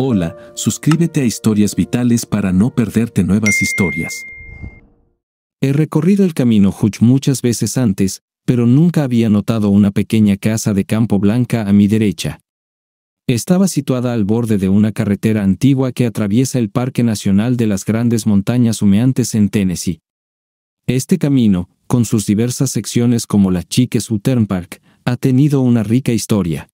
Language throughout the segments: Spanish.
Hola, suscríbete a Historias Vitales para no perderte nuevas historias. He recorrido el camino Huch muchas veces antes, pero nunca había notado una pequeña casa de campo blanca a mi derecha. Estaba situada al borde de una carretera antigua que atraviesa el Parque Nacional de las Grandes Montañas Humeantes en Tennessee. Este camino, con sus diversas secciones como la Chiques Southern Park, ha tenido una rica historia.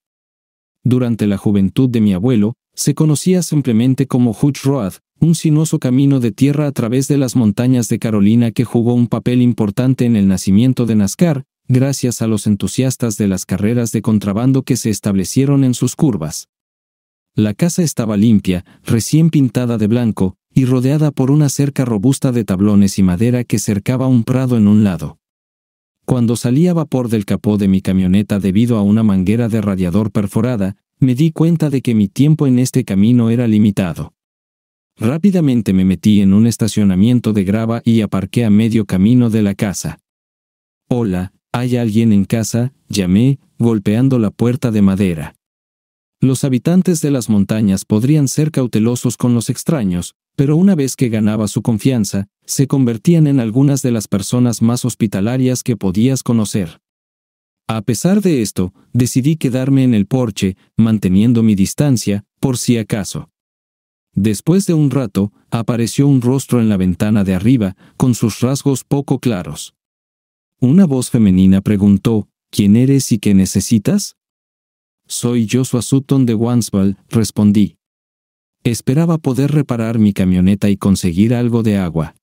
Durante la juventud de mi abuelo, se conocía simplemente como Hutch Road, un sinuoso camino de tierra a través de las montañas de Carolina que jugó un papel importante en el nacimiento de NASCAR, gracias a los entusiastas de las carreras de contrabando que se establecieron en sus curvas. La casa estaba limpia, recién pintada de blanco, y rodeada por una cerca robusta de tablones y madera que cercaba un prado en un lado. Cuando salía vapor del capó de mi camioneta debido a una manguera de radiador perforada, me di cuenta de que mi tiempo en este camino era limitado. Rápidamente me metí en un estacionamiento de grava y aparqué a medio camino de la casa. Hola, ¿hay alguien en casa? llamé, golpeando la puerta de madera. Los habitantes de las montañas podrían ser cautelosos con los extraños, pero una vez que ganaba su confianza, se convertían en algunas de las personas más hospitalarias que podías conocer. A pesar de esto, decidí quedarme en el porche, manteniendo mi distancia, por si acaso. Después de un rato, apareció un rostro en la ventana de arriba, con sus rasgos poco claros. Una voz femenina preguntó, ¿Quién eres y qué necesitas? Soy Joshua Sutton de Wansval, respondí. Esperaba poder reparar mi camioneta y conseguir algo de agua.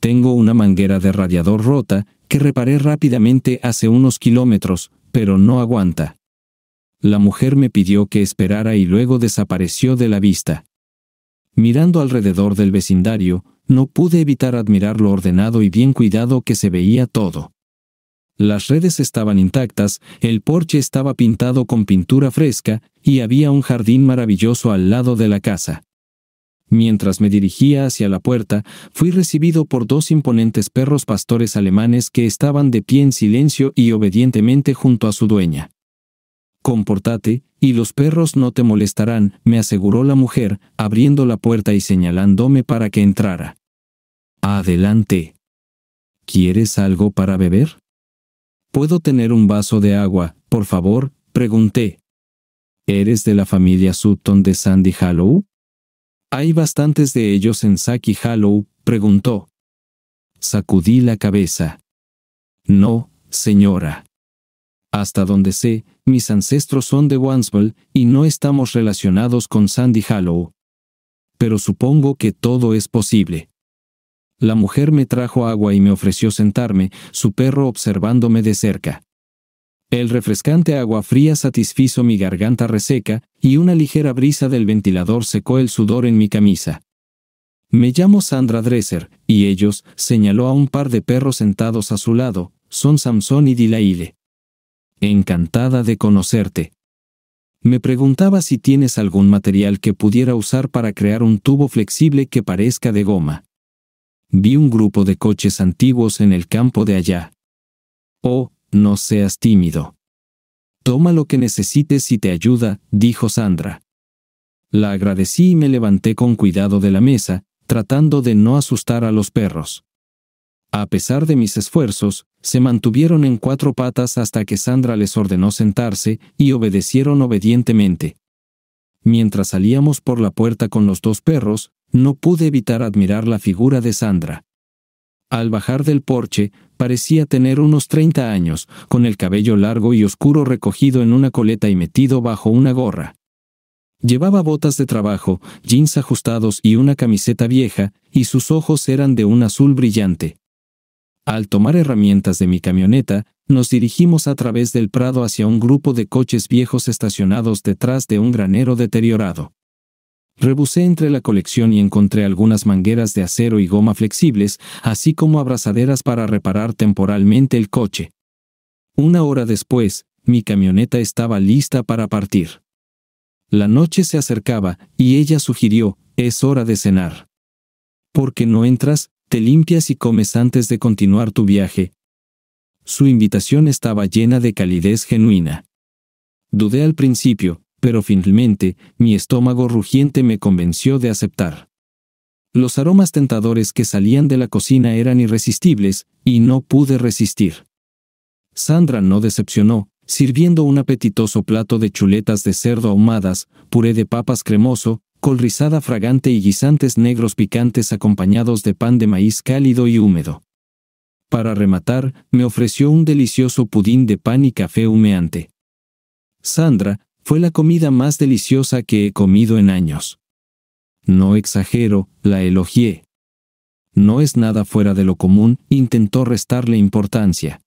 Tengo una manguera de radiador rota que reparé rápidamente hace unos kilómetros, pero no aguanta. La mujer me pidió que esperara y luego desapareció de la vista. Mirando alrededor del vecindario, no pude evitar admirar lo ordenado y bien cuidado que se veía todo. Las redes estaban intactas, el porche estaba pintado con pintura fresca, y había un jardín maravilloso al lado de la casa. Mientras me dirigía hacia la puerta, fui recibido por dos imponentes perros pastores alemanes que estaban de pie en silencio y obedientemente junto a su dueña. Comportate, y los perros no te molestarán, me aseguró la mujer, abriendo la puerta y señalándome para que entrara. Adelante. ¿Quieres algo para beber? ¿Puedo tener un vaso de agua, por favor? pregunté. ¿Eres de la familia Sutton de Sandy Hallow? Hay bastantes de ellos en Saki Hollow, preguntó. Sacudí la cabeza. No, señora. Hasta donde sé, mis ancestros son de Wansville y no estamos relacionados con Sandy Hollow. Pero supongo que todo es posible. La mujer me trajo agua y me ofreció sentarme, su perro observándome de cerca. El refrescante agua fría satisfizo mi garganta reseca, y una ligera brisa del ventilador secó el sudor en mi camisa. Me llamo Sandra Dresser, y ellos, señaló a un par de perros sentados a su lado, son Samson y Dilaile. Encantada de conocerte. Me preguntaba si tienes algún material que pudiera usar para crear un tubo flexible que parezca de goma. Vi un grupo de coches antiguos en el campo de allá. Oh, no seas tímido. Toma lo que necesites y te ayuda, dijo Sandra. La agradecí y me levanté con cuidado de la mesa, tratando de no asustar a los perros. A pesar de mis esfuerzos, se mantuvieron en cuatro patas hasta que Sandra les ordenó sentarse y obedecieron obedientemente. Mientras salíamos por la puerta con los dos perros, no pude evitar admirar la figura de Sandra. Al bajar del porche, parecía tener unos 30 años, con el cabello largo y oscuro recogido en una coleta y metido bajo una gorra. Llevaba botas de trabajo, jeans ajustados y una camiseta vieja, y sus ojos eran de un azul brillante. Al tomar herramientas de mi camioneta, nos dirigimos a través del prado hacia un grupo de coches viejos estacionados detrás de un granero deteriorado. Rebusé entre la colección y encontré algunas mangueras de acero y goma flexibles, así como abrazaderas para reparar temporalmente el coche. Una hora después, mi camioneta estaba lista para partir. La noche se acercaba, y ella sugirió, es hora de cenar. ¿Por qué no entras, te limpias y comes antes de continuar tu viaje? Su invitación estaba llena de calidez genuina. Dudé al principio, pero finalmente mi estómago rugiente me convenció de aceptar. Los aromas tentadores que salían de la cocina eran irresistibles, y no pude resistir. Sandra no decepcionó, sirviendo un apetitoso plato de chuletas de cerdo ahumadas, puré de papas cremoso, col rizada fragante y guisantes negros picantes acompañados de pan de maíz cálido y húmedo. Para rematar, me ofreció un delicioso pudín de pan y café humeante. Sandra, fue la comida más deliciosa que he comido en años. No exagero, la elogié. No es nada fuera de lo común, intentó restarle importancia.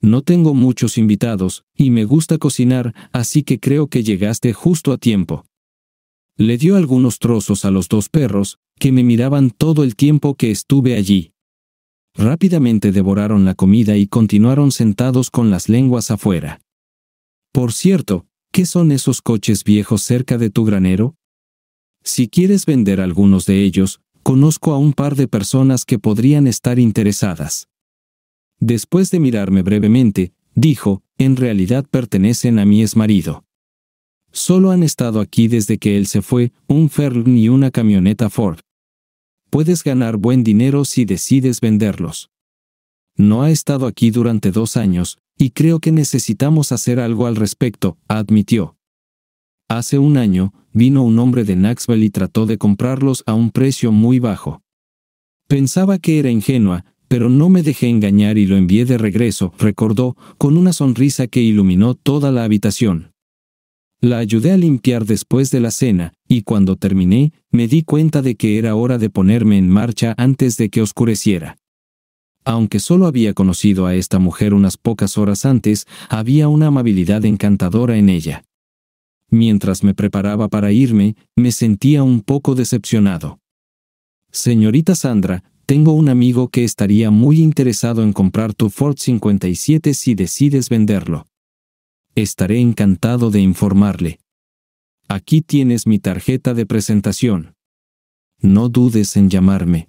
No tengo muchos invitados, y me gusta cocinar, así que creo que llegaste justo a tiempo. Le dio algunos trozos a los dos perros, que me miraban todo el tiempo que estuve allí. Rápidamente devoraron la comida y continuaron sentados con las lenguas afuera. Por cierto, ¿Qué son esos coches viejos cerca de tu granero? Si quieres vender algunos de ellos, conozco a un par de personas que podrían estar interesadas. Después de mirarme brevemente, dijo, en realidad pertenecen a mi exmarido. Solo han estado aquí desde que él se fue, un Ferlin y una camioneta Ford. Puedes ganar buen dinero si decides venderlos. No ha estado aquí durante dos años, y creo que necesitamos hacer algo al respecto, admitió. Hace un año, vino un hombre de Knoxville y trató de comprarlos a un precio muy bajo. Pensaba que era ingenua, pero no me dejé engañar y lo envié de regreso, recordó, con una sonrisa que iluminó toda la habitación. La ayudé a limpiar después de la cena, y cuando terminé, me di cuenta de que era hora de ponerme en marcha antes de que oscureciera. Aunque solo había conocido a esta mujer unas pocas horas antes, había una amabilidad encantadora en ella. Mientras me preparaba para irme, me sentía un poco decepcionado. Señorita Sandra, tengo un amigo que estaría muy interesado en comprar tu Ford 57 si decides venderlo. Estaré encantado de informarle. Aquí tienes mi tarjeta de presentación. No dudes en llamarme.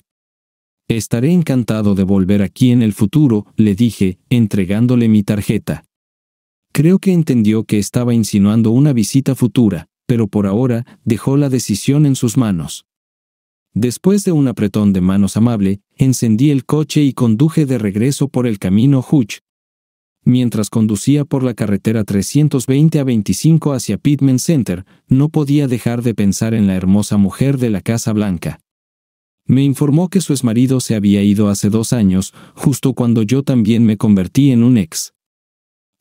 Estaré encantado de volver aquí en el futuro, le dije, entregándole mi tarjeta. Creo que entendió que estaba insinuando una visita futura, pero por ahora dejó la decisión en sus manos. Después de un apretón de manos amable, encendí el coche y conduje de regreso por el camino Hutch. Mientras conducía por la carretera 320 a 25 hacia Pitman Center, no podía dejar de pensar en la hermosa mujer de la Casa Blanca. Me informó que su exmarido se había ido hace dos años, justo cuando yo también me convertí en un ex.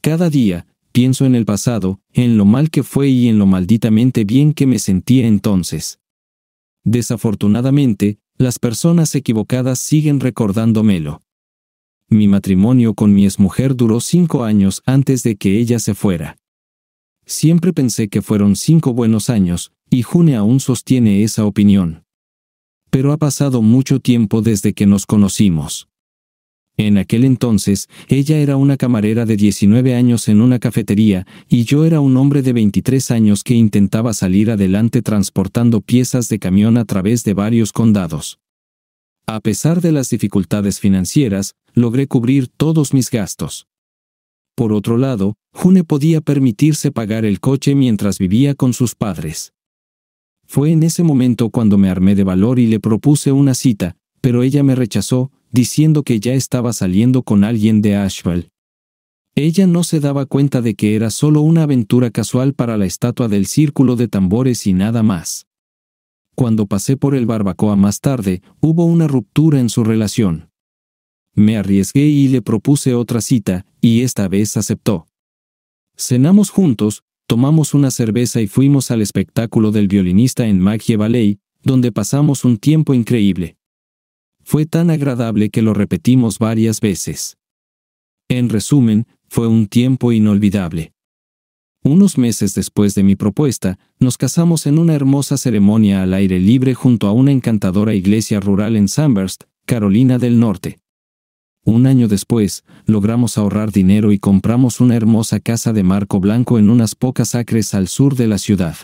Cada día, pienso en el pasado, en lo mal que fue y en lo malditamente bien que me sentía entonces. Desafortunadamente, las personas equivocadas siguen recordándomelo. Mi matrimonio con mi exmujer duró cinco años antes de que ella se fuera. Siempre pensé que fueron cinco buenos años, y June aún sostiene esa opinión pero ha pasado mucho tiempo desde que nos conocimos. En aquel entonces, ella era una camarera de 19 años en una cafetería, y yo era un hombre de 23 años que intentaba salir adelante transportando piezas de camión a través de varios condados. A pesar de las dificultades financieras, logré cubrir todos mis gastos. Por otro lado, June podía permitirse pagar el coche mientras vivía con sus padres. Fue en ese momento cuando me armé de valor y le propuse una cita, pero ella me rechazó, diciendo que ya estaba saliendo con alguien de Ashville. Ella no se daba cuenta de que era solo una aventura casual para la estatua del círculo de tambores y nada más. Cuando pasé por el barbacoa más tarde, hubo una ruptura en su relación. Me arriesgué y le propuse otra cita, y esta vez aceptó. Cenamos juntos, tomamos una cerveza y fuimos al espectáculo del violinista en Magie Ballet, donde pasamos un tiempo increíble. Fue tan agradable que lo repetimos varias veces. En resumen, fue un tiempo inolvidable. Unos meses después de mi propuesta, nos casamos en una hermosa ceremonia al aire libre junto a una encantadora iglesia rural en Sandhurst, Carolina del Norte. Un año después, logramos ahorrar dinero y compramos una hermosa casa de marco blanco en unas pocas acres al sur de la ciudad.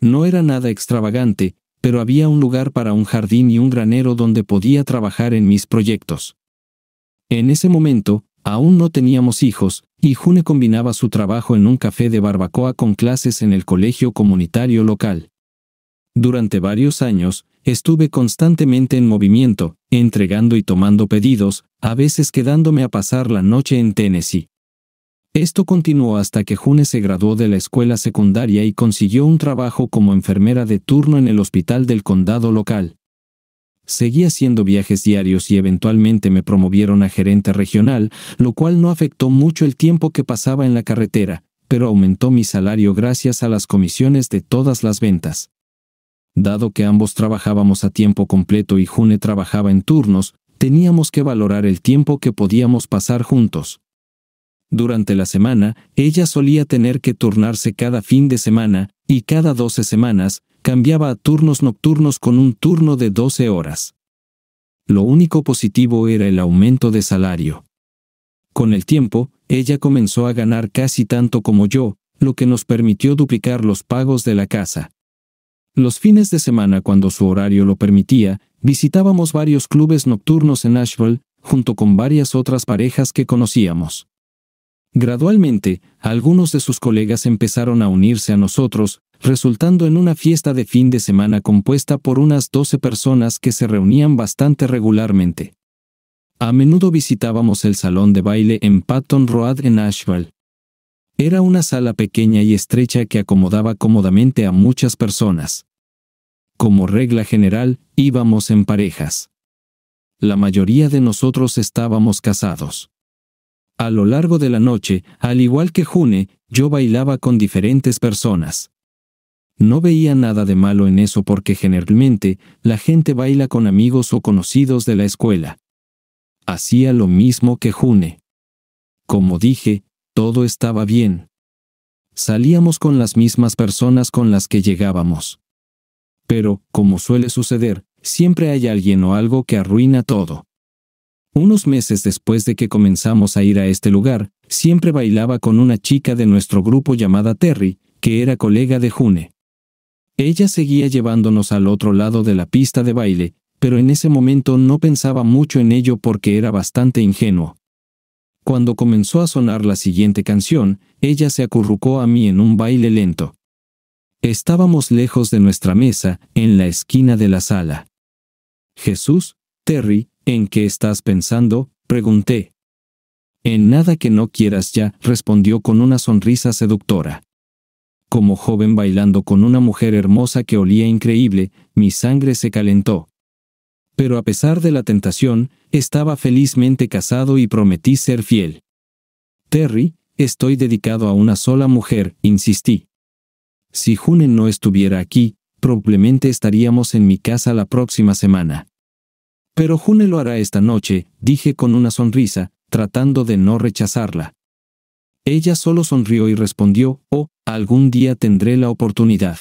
No era nada extravagante, pero había un lugar para un jardín y un granero donde podía trabajar en mis proyectos. En ese momento, aún no teníamos hijos, y June combinaba su trabajo en un café de barbacoa con clases en el colegio comunitario local. Durante varios años, Estuve constantemente en movimiento, entregando y tomando pedidos, a veces quedándome a pasar la noche en Tennessee. Esto continuó hasta que June se graduó de la escuela secundaria y consiguió un trabajo como enfermera de turno en el hospital del condado local. Seguí haciendo viajes diarios y eventualmente me promovieron a gerente regional, lo cual no afectó mucho el tiempo que pasaba en la carretera, pero aumentó mi salario gracias a las comisiones de todas las ventas. Dado que ambos trabajábamos a tiempo completo y June trabajaba en turnos, teníamos que valorar el tiempo que podíamos pasar juntos. Durante la semana, ella solía tener que turnarse cada fin de semana, y cada 12 semanas, cambiaba a turnos nocturnos con un turno de 12 horas. Lo único positivo era el aumento de salario. Con el tiempo, ella comenzó a ganar casi tanto como yo, lo que nos permitió duplicar los pagos de la casa. Los fines de semana, cuando su horario lo permitía, visitábamos varios clubes nocturnos en Nashville, junto con varias otras parejas que conocíamos. Gradualmente, algunos de sus colegas empezaron a unirse a nosotros, resultando en una fiesta de fin de semana compuesta por unas 12 personas que se reunían bastante regularmente. A menudo visitábamos el salón de baile en Patton Road en Asheville, era una sala pequeña y estrecha que acomodaba cómodamente a muchas personas. Como regla general, íbamos en parejas. La mayoría de nosotros estábamos casados. A lo largo de la noche, al igual que June, yo bailaba con diferentes personas. No veía nada de malo en eso porque generalmente la gente baila con amigos o conocidos de la escuela. Hacía lo mismo que June. Como dije, todo estaba bien. Salíamos con las mismas personas con las que llegábamos. Pero, como suele suceder, siempre hay alguien o algo que arruina todo. Unos meses después de que comenzamos a ir a este lugar, siempre bailaba con una chica de nuestro grupo llamada Terry, que era colega de June. Ella seguía llevándonos al otro lado de la pista de baile, pero en ese momento no pensaba mucho en ello porque era bastante ingenuo. Cuando comenzó a sonar la siguiente canción, ella se acurrucó a mí en un baile lento. Estábamos lejos de nuestra mesa, en la esquina de la sala. Jesús, Terry, ¿en qué estás pensando? pregunté. En nada que no quieras ya, respondió con una sonrisa seductora. Como joven bailando con una mujer hermosa que olía increíble, mi sangre se calentó pero a pesar de la tentación, estaba felizmente casado y prometí ser fiel. Terry, estoy dedicado a una sola mujer, insistí. Si June no estuviera aquí, probablemente estaríamos en mi casa la próxima semana. Pero June lo hará esta noche, dije con una sonrisa, tratando de no rechazarla. Ella solo sonrió y respondió, oh, algún día tendré la oportunidad.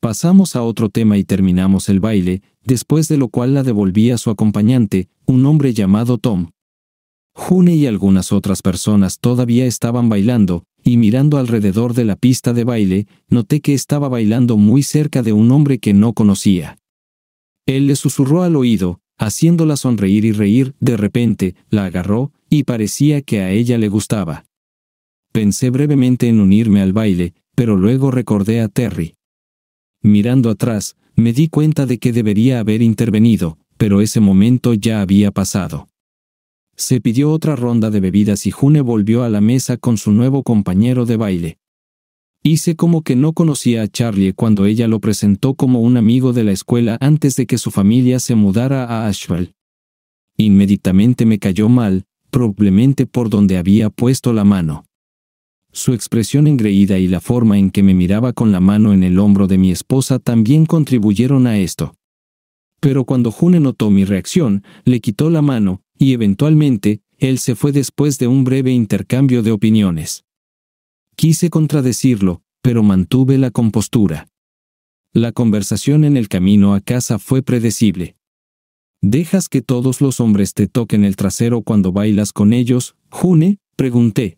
Pasamos a otro tema y terminamos el baile, después de lo cual la devolví a su acompañante, un hombre llamado Tom. June y algunas otras personas todavía estaban bailando, y mirando alrededor de la pista de baile, noté que estaba bailando muy cerca de un hombre que no conocía. Él le susurró al oído, haciéndola sonreír y reír, de repente, la agarró, y parecía que a ella le gustaba. Pensé brevemente en unirme al baile, pero luego recordé a Terry. Mirando atrás, me di cuenta de que debería haber intervenido, pero ese momento ya había pasado. Se pidió otra ronda de bebidas y June volvió a la mesa con su nuevo compañero de baile. Hice como que no conocía a Charlie cuando ella lo presentó como un amigo de la escuela antes de que su familia se mudara a Asheville. Inmediatamente me cayó mal, probablemente por donde había puesto la mano. Su expresión engreída y la forma en que me miraba con la mano en el hombro de mi esposa también contribuyeron a esto. Pero cuando June notó mi reacción, le quitó la mano, y eventualmente, él se fue después de un breve intercambio de opiniones. Quise contradecirlo, pero mantuve la compostura. La conversación en el camino a casa fue predecible. ¿Dejas que todos los hombres te toquen el trasero cuando bailas con ellos, June? pregunté.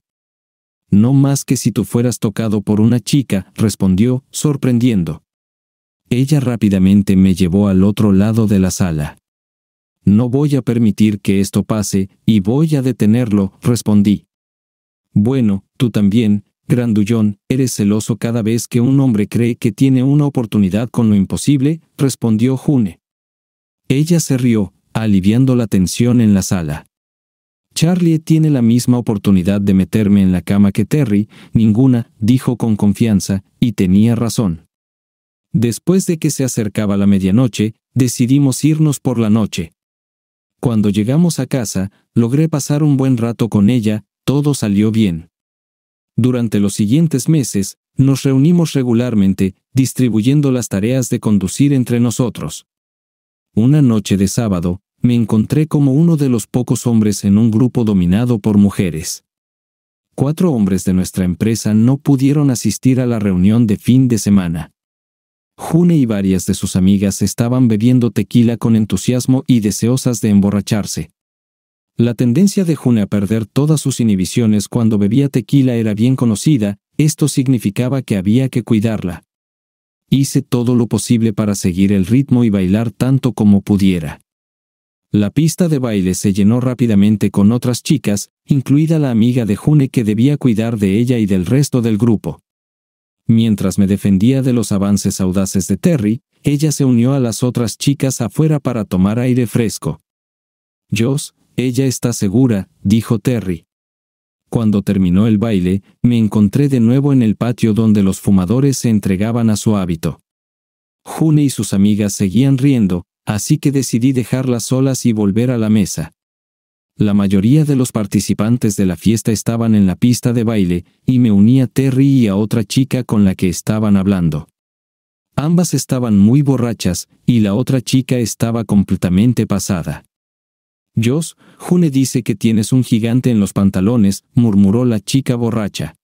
No más que si tú fueras tocado por una chica, respondió, sorprendiendo. Ella rápidamente me llevó al otro lado de la sala. No voy a permitir que esto pase, y voy a detenerlo, respondí. Bueno, tú también, grandullón, eres celoso cada vez que un hombre cree que tiene una oportunidad con lo imposible, respondió June. Ella se rió, aliviando la tensión en la sala. Charlie tiene la misma oportunidad de meterme en la cama que Terry, ninguna, dijo con confianza, y tenía razón. Después de que se acercaba la medianoche, decidimos irnos por la noche. Cuando llegamos a casa, logré pasar un buen rato con ella, todo salió bien. Durante los siguientes meses, nos reunimos regularmente, distribuyendo las tareas de conducir entre nosotros. Una noche de sábado, me encontré como uno de los pocos hombres en un grupo dominado por mujeres. Cuatro hombres de nuestra empresa no pudieron asistir a la reunión de fin de semana. June y varias de sus amigas estaban bebiendo tequila con entusiasmo y deseosas de emborracharse. La tendencia de June a perder todas sus inhibiciones cuando bebía tequila era bien conocida, esto significaba que había que cuidarla. Hice todo lo posible para seguir el ritmo y bailar tanto como pudiera. La pista de baile se llenó rápidamente con otras chicas, incluida la amiga de June que debía cuidar de ella y del resto del grupo. Mientras me defendía de los avances audaces de Terry, ella se unió a las otras chicas afuera para tomar aire fresco. Joss, ella está segura, dijo Terry. Cuando terminó el baile, me encontré de nuevo en el patio donde los fumadores se entregaban a su hábito. June y sus amigas seguían riendo, así que decidí dejarlas solas y volver a la mesa. La mayoría de los participantes de la fiesta estaban en la pista de baile, y me uní a Terry y a otra chica con la que estaban hablando. Ambas estaban muy borrachas, y la otra chica estaba completamente pasada. Joss, June dice que tienes un gigante en los pantalones, murmuró la chica borracha.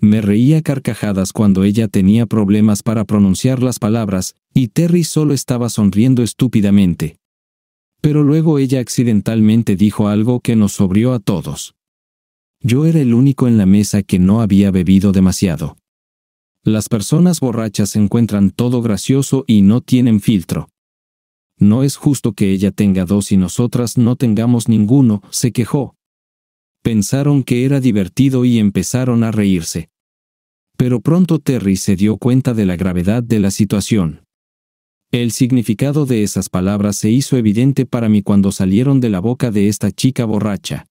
Me reía carcajadas cuando ella tenía problemas para pronunciar las palabras, y Terry solo estaba sonriendo estúpidamente. Pero luego ella accidentalmente dijo algo que nos sobrió a todos. Yo era el único en la mesa que no había bebido demasiado. Las personas borrachas encuentran todo gracioso y no tienen filtro. No es justo que ella tenga dos y nosotras no tengamos ninguno, se quejó. Pensaron que era divertido y empezaron a reírse. Pero pronto Terry se dio cuenta de la gravedad de la situación. El significado de esas palabras se hizo evidente para mí cuando salieron de la boca de esta chica borracha.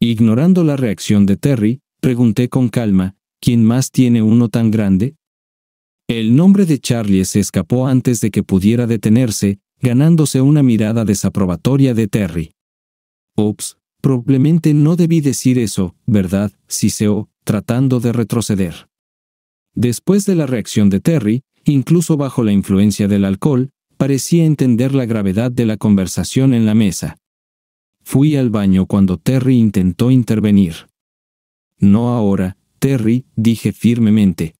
Ignorando la reacción de Terry, pregunté con calma, ¿quién más tiene uno tan grande? El nombre de Charlie se escapó antes de que pudiera detenerse, ganándose una mirada desaprobatoria de Terry. Ops, probablemente no debí decir eso, ¿verdad? siseó, tratando de retroceder. Después de la reacción de Terry, incluso bajo la influencia del alcohol, parecía entender la gravedad de la conversación en la mesa. Fui al baño cuando Terry intentó intervenir. No ahora, Terry, dije firmemente.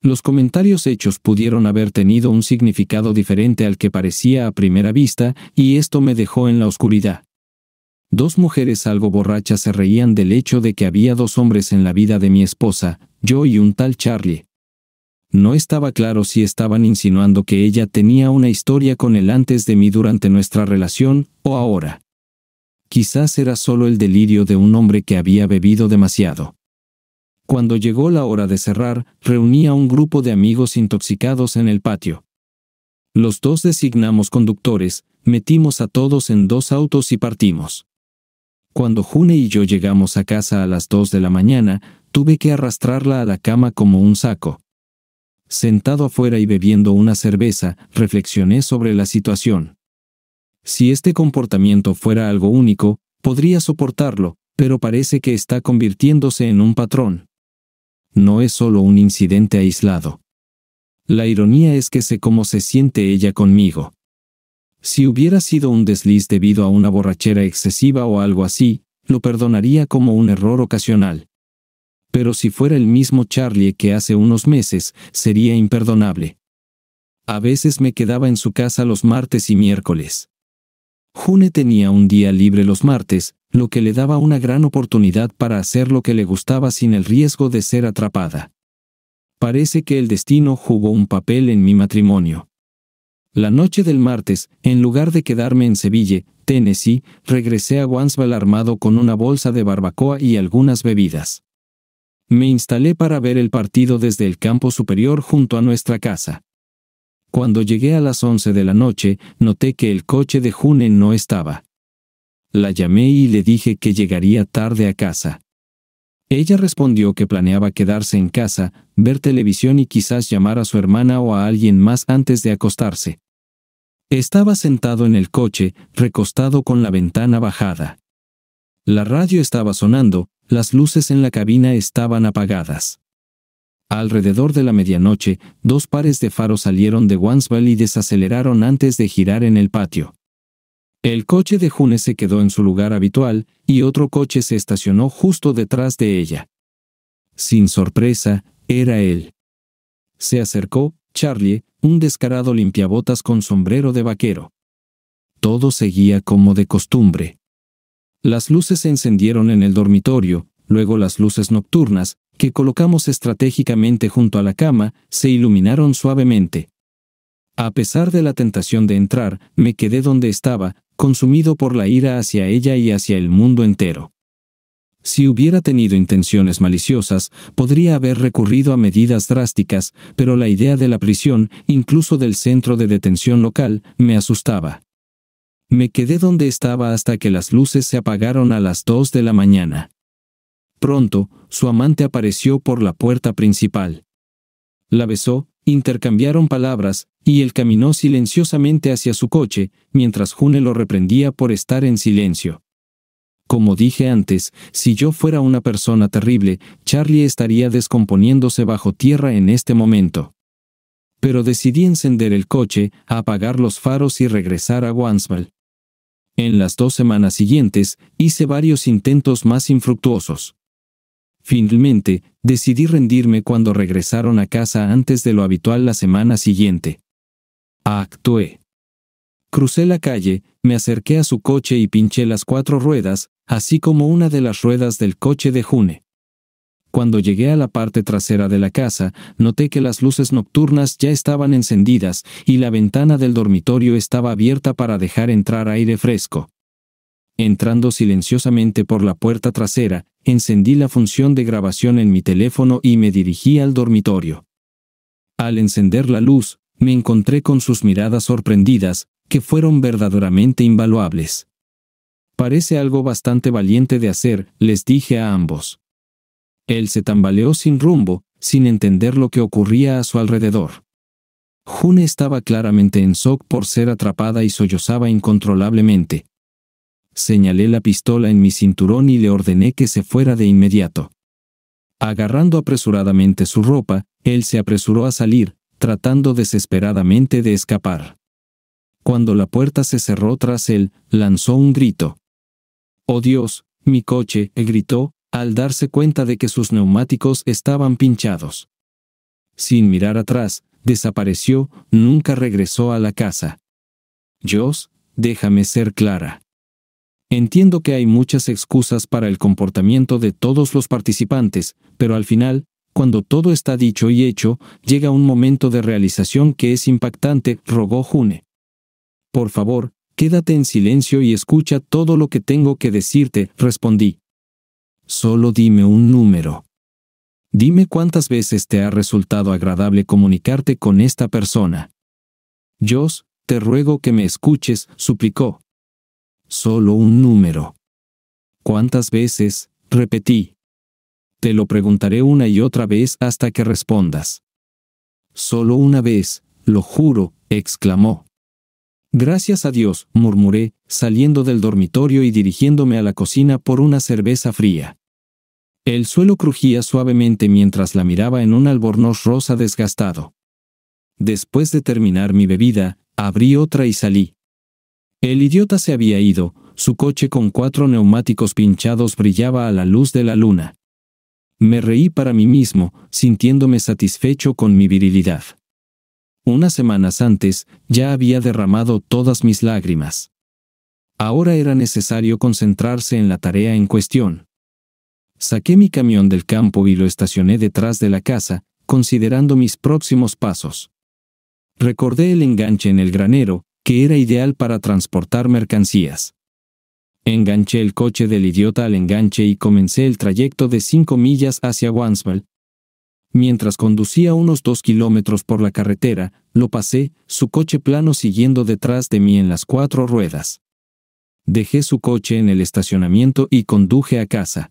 Los comentarios hechos pudieron haber tenido un significado diferente al que parecía a primera vista, y esto me dejó en la oscuridad. Dos mujeres algo borrachas se reían del hecho de que había dos hombres en la vida de mi esposa, yo y un tal Charlie. No estaba claro si estaban insinuando que ella tenía una historia con él antes de mí durante nuestra relación, o ahora. Quizás era solo el delirio de un hombre que había bebido demasiado. Cuando llegó la hora de cerrar, reuní a un grupo de amigos intoxicados en el patio. Los dos designamos conductores, metimos a todos en dos autos y partimos. Cuando June y yo llegamos a casa a las dos de la mañana, tuve que arrastrarla a la cama como un saco sentado afuera y bebiendo una cerveza, reflexioné sobre la situación. Si este comportamiento fuera algo único, podría soportarlo, pero parece que está convirtiéndose en un patrón. No es solo un incidente aislado. La ironía es que sé cómo se siente ella conmigo. Si hubiera sido un desliz debido a una borrachera excesiva o algo así, lo perdonaría como un error ocasional pero si fuera el mismo Charlie que hace unos meses, sería imperdonable. A veces me quedaba en su casa los martes y miércoles. June tenía un día libre los martes, lo que le daba una gran oportunidad para hacer lo que le gustaba sin el riesgo de ser atrapada. Parece que el destino jugó un papel en mi matrimonio. La noche del martes, en lugar de quedarme en Sevilla, Tennessee, regresé a Wandsville armado con una bolsa de barbacoa y algunas bebidas me instalé para ver el partido desde el campo superior junto a nuestra casa. Cuando llegué a las 11 de la noche, noté que el coche de June no estaba. La llamé y le dije que llegaría tarde a casa. Ella respondió que planeaba quedarse en casa, ver televisión y quizás llamar a su hermana o a alguien más antes de acostarse. Estaba sentado en el coche, recostado con la ventana bajada. La radio estaba sonando, las luces en la cabina estaban apagadas. Alrededor de la medianoche, dos pares de faros salieron de Wansville y desaceleraron antes de girar en el patio. El coche de June se quedó en su lugar habitual y otro coche se estacionó justo detrás de ella. Sin sorpresa, era él. Se acercó, Charlie, un descarado limpiabotas con sombrero de vaquero. Todo seguía como de costumbre. Las luces se encendieron en el dormitorio, luego las luces nocturnas, que colocamos estratégicamente junto a la cama, se iluminaron suavemente. A pesar de la tentación de entrar, me quedé donde estaba, consumido por la ira hacia ella y hacia el mundo entero. Si hubiera tenido intenciones maliciosas, podría haber recurrido a medidas drásticas, pero la idea de la prisión, incluso del centro de detención local, me asustaba. Me quedé donde estaba hasta que las luces se apagaron a las dos de la mañana. Pronto, su amante apareció por la puerta principal. La besó, intercambiaron palabras, y él caminó silenciosamente hacia su coche, mientras June lo reprendía por estar en silencio. Como dije antes, si yo fuera una persona terrible, Charlie estaría descomponiéndose bajo tierra en este momento. Pero decidí encender el coche, apagar los faros y regresar a Wanswell. En las dos semanas siguientes, hice varios intentos más infructuosos. Finalmente, decidí rendirme cuando regresaron a casa antes de lo habitual la semana siguiente. Actué. Crucé la calle, me acerqué a su coche y pinché las cuatro ruedas, así como una de las ruedas del coche de June. Cuando llegué a la parte trasera de la casa, noté que las luces nocturnas ya estaban encendidas y la ventana del dormitorio estaba abierta para dejar entrar aire fresco. Entrando silenciosamente por la puerta trasera, encendí la función de grabación en mi teléfono y me dirigí al dormitorio. Al encender la luz, me encontré con sus miradas sorprendidas, que fueron verdaderamente invaluables. Parece algo bastante valiente de hacer, les dije a ambos. Él se tambaleó sin rumbo, sin entender lo que ocurría a su alrededor. June estaba claramente en shock por ser atrapada y sollozaba incontrolablemente. Señalé la pistola en mi cinturón y le ordené que se fuera de inmediato. Agarrando apresuradamente su ropa, él se apresuró a salir, tratando desesperadamente de escapar. Cuando la puerta se cerró tras él, lanzó un grito. ¡Oh Dios! Mi coche, gritó, al darse cuenta de que sus neumáticos estaban pinchados. Sin mirar atrás, desapareció, nunca regresó a la casa. Jos, déjame ser clara. Entiendo que hay muchas excusas para el comportamiento de todos los participantes, pero al final, cuando todo está dicho y hecho, llega un momento de realización que es impactante, rogó June. Por favor, quédate en silencio y escucha todo lo que tengo que decirte, respondí solo dime un número. Dime cuántas veces te ha resultado agradable comunicarte con esta persona. Dios, te ruego que me escuches, suplicó. Solo un número. ¿Cuántas veces? repetí. Te lo preguntaré una y otra vez hasta que respondas. Solo una vez, lo juro, exclamó. Gracias a Dios, murmuré, saliendo del dormitorio y dirigiéndome a la cocina por una cerveza fría. El suelo crujía suavemente mientras la miraba en un albornoz rosa desgastado. Después de terminar mi bebida, abrí otra y salí. El idiota se había ido, su coche con cuatro neumáticos pinchados brillaba a la luz de la luna. Me reí para mí mismo, sintiéndome satisfecho con mi virilidad. Unas semanas antes, ya había derramado todas mis lágrimas. Ahora era necesario concentrarse en la tarea en cuestión. Saqué mi camión del campo y lo estacioné detrás de la casa, considerando mis próximos pasos. Recordé el enganche en el granero, que era ideal para transportar mercancías. Enganché el coche del idiota al enganche y comencé el trayecto de cinco millas hacia Wanswell. Mientras conducía unos dos kilómetros por la carretera, lo pasé, su coche plano siguiendo detrás de mí en las cuatro ruedas. Dejé su coche en el estacionamiento y conduje a casa.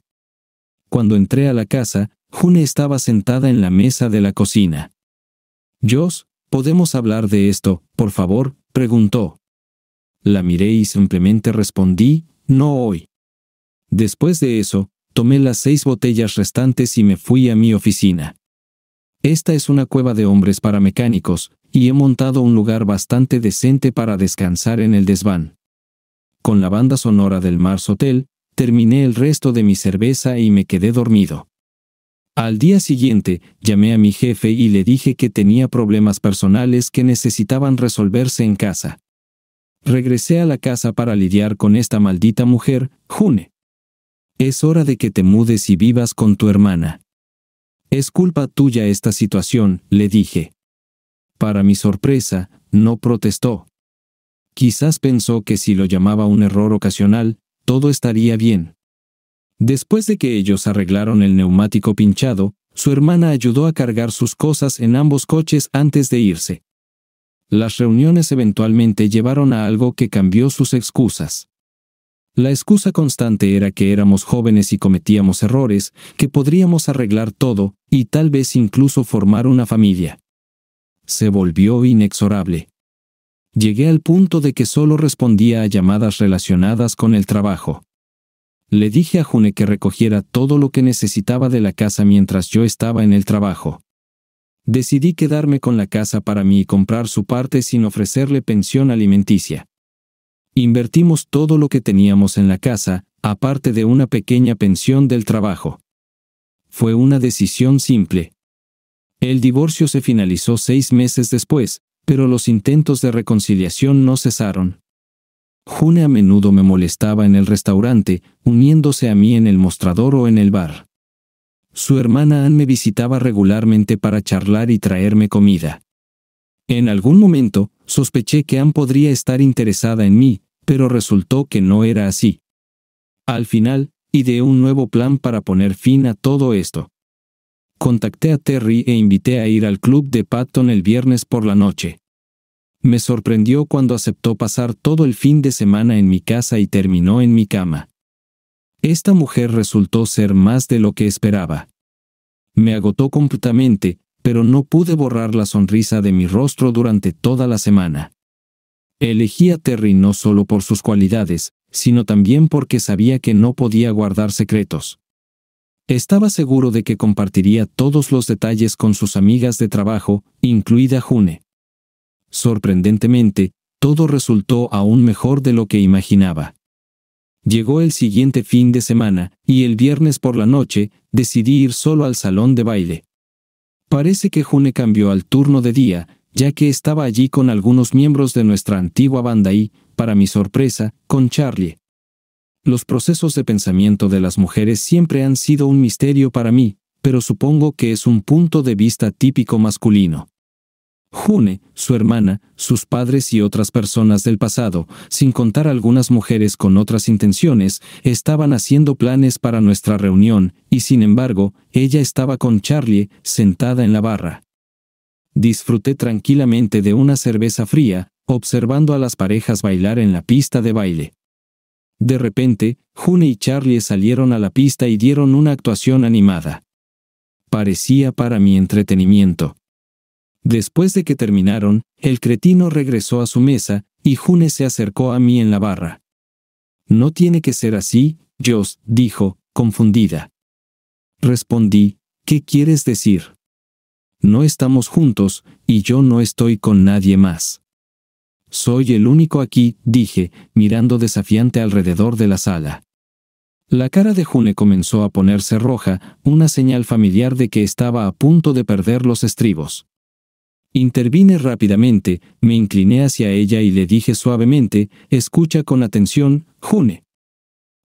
Cuando entré a la casa, June estaba sentada en la mesa de la cocina. Josh, ¿podemos hablar de esto, por favor? preguntó. La miré y simplemente respondí, no hoy. Después de eso, tomé las seis botellas restantes y me fui a mi oficina. Esta es una cueva de hombres para mecánicos, y he montado un lugar bastante decente para descansar en el desván con la banda sonora del Mars Hotel, terminé el resto de mi cerveza y me quedé dormido. Al día siguiente, llamé a mi jefe y le dije que tenía problemas personales que necesitaban resolverse en casa. Regresé a la casa para lidiar con esta maldita mujer, June. Es hora de que te mudes y vivas con tu hermana. Es culpa tuya esta situación, le dije. Para mi sorpresa, no protestó. Quizás pensó que si lo llamaba un error ocasional, todo estaría bien. Después de que ellos arreglaron el neumático pinchado, su hermana ayudó a cargar sus cosas en ambos coches antes de irse. Las reuniones eventualmente llevaron a algo que cambió sus excusas. La excusa constante era que éramos jóvenes y cometíamos errores, que podríamos arreglar todo, y tal vez incluso formar una familia. Se volvió inexorable. Llegué al punto de que solo respondía a llamadas relacionadas con el trabajo. Le dije a June que recogiera todo lo que necesitaba de la casa mientras yo estaba en el trabajo. Decidí quedarme con la casa para mí y comprar su parte sin ofrecerle pensión alimenticia. Invertimos todo lo que teníamos en la casa, aparte de una pequeña pensión del trabajo. Fue una decisión simple. El divorcio se finalizó seis meses después, pero los intentos de reconciliación no cesaron. June a menudo me molestaba en el restaurante, uniéndose a mí en el mostrador o en el bar. Su hermana Anne me visitaba regularmente para charlar y traerme comida. En algún momento, sospeché que Anne podría estar interesada en mí, pero resultó que no era así. Al final, ideé un nuevo plan para poner fin a todo esto. Contacté a Terry e invité a ir al club de Patton el viernes por la noche. Me sorprendió cuando aceptó pasar todo el fin de semana en mi casa y terminó en mi cama. Esta mujer resultó ser más de lo que esperaba. Me agotó completamente, pero no pude borrar la sonrisa de mi rostro durante toda la semana. Elegí a Terry no solo por sus cualidades, sino también porque sabía que no podía guardar secretos. Estaba seguro de que compartiría todos los detalles con sus amigas de trabajo, incluida June. Sorprendentemente, todo resultó aún mejor de lo que imaginaba. Llegó el siguiente fin de semana, y el viernes por la noche, decidí ir solo al salón de baile. Parece que June cambió al turno de día, ya que estaba allí con algunos miembros de nuestra antigua banda y, para mi sorpresa, con Charlie. Los procesos de pensamiento de las mujeres siempre han sido un misterio para mí, pero supongo que es un punto de vista típico masculino. June, su hermana, sus padres y otras personas del pasado, sin contar algunas mujeres con otras intenciones, estaban haciendo planes para nuestra reunión, y sin embargo, ella estaba con Charlie, sentada en la barra. Disfruté tranquilamente de una cerveza fría, observando a las parejas bailar en la pista de baile. De repente, June y Charlie salieron a la pista y dieron una actuación animada. Parecía para mi entretenimiento. Después de que terminaron, el cretino regresó a su mesa, y June se acercó a mí en la barra. No tiene que ser así, Joss, dijo, confundida. Respondí, ¿qué quieres decir? No estamos juntos, y yo no estoy con nadie más. Soy el único aquí, dije, mirando desafiante alrededor de la sala. La cara de June comenzó a ponerse roja, una señal familiar de que estaba a punto de perder los estribos. Intervine rápidamente, me incliné hacia ella y le dije suavemente, escucha con atención, June.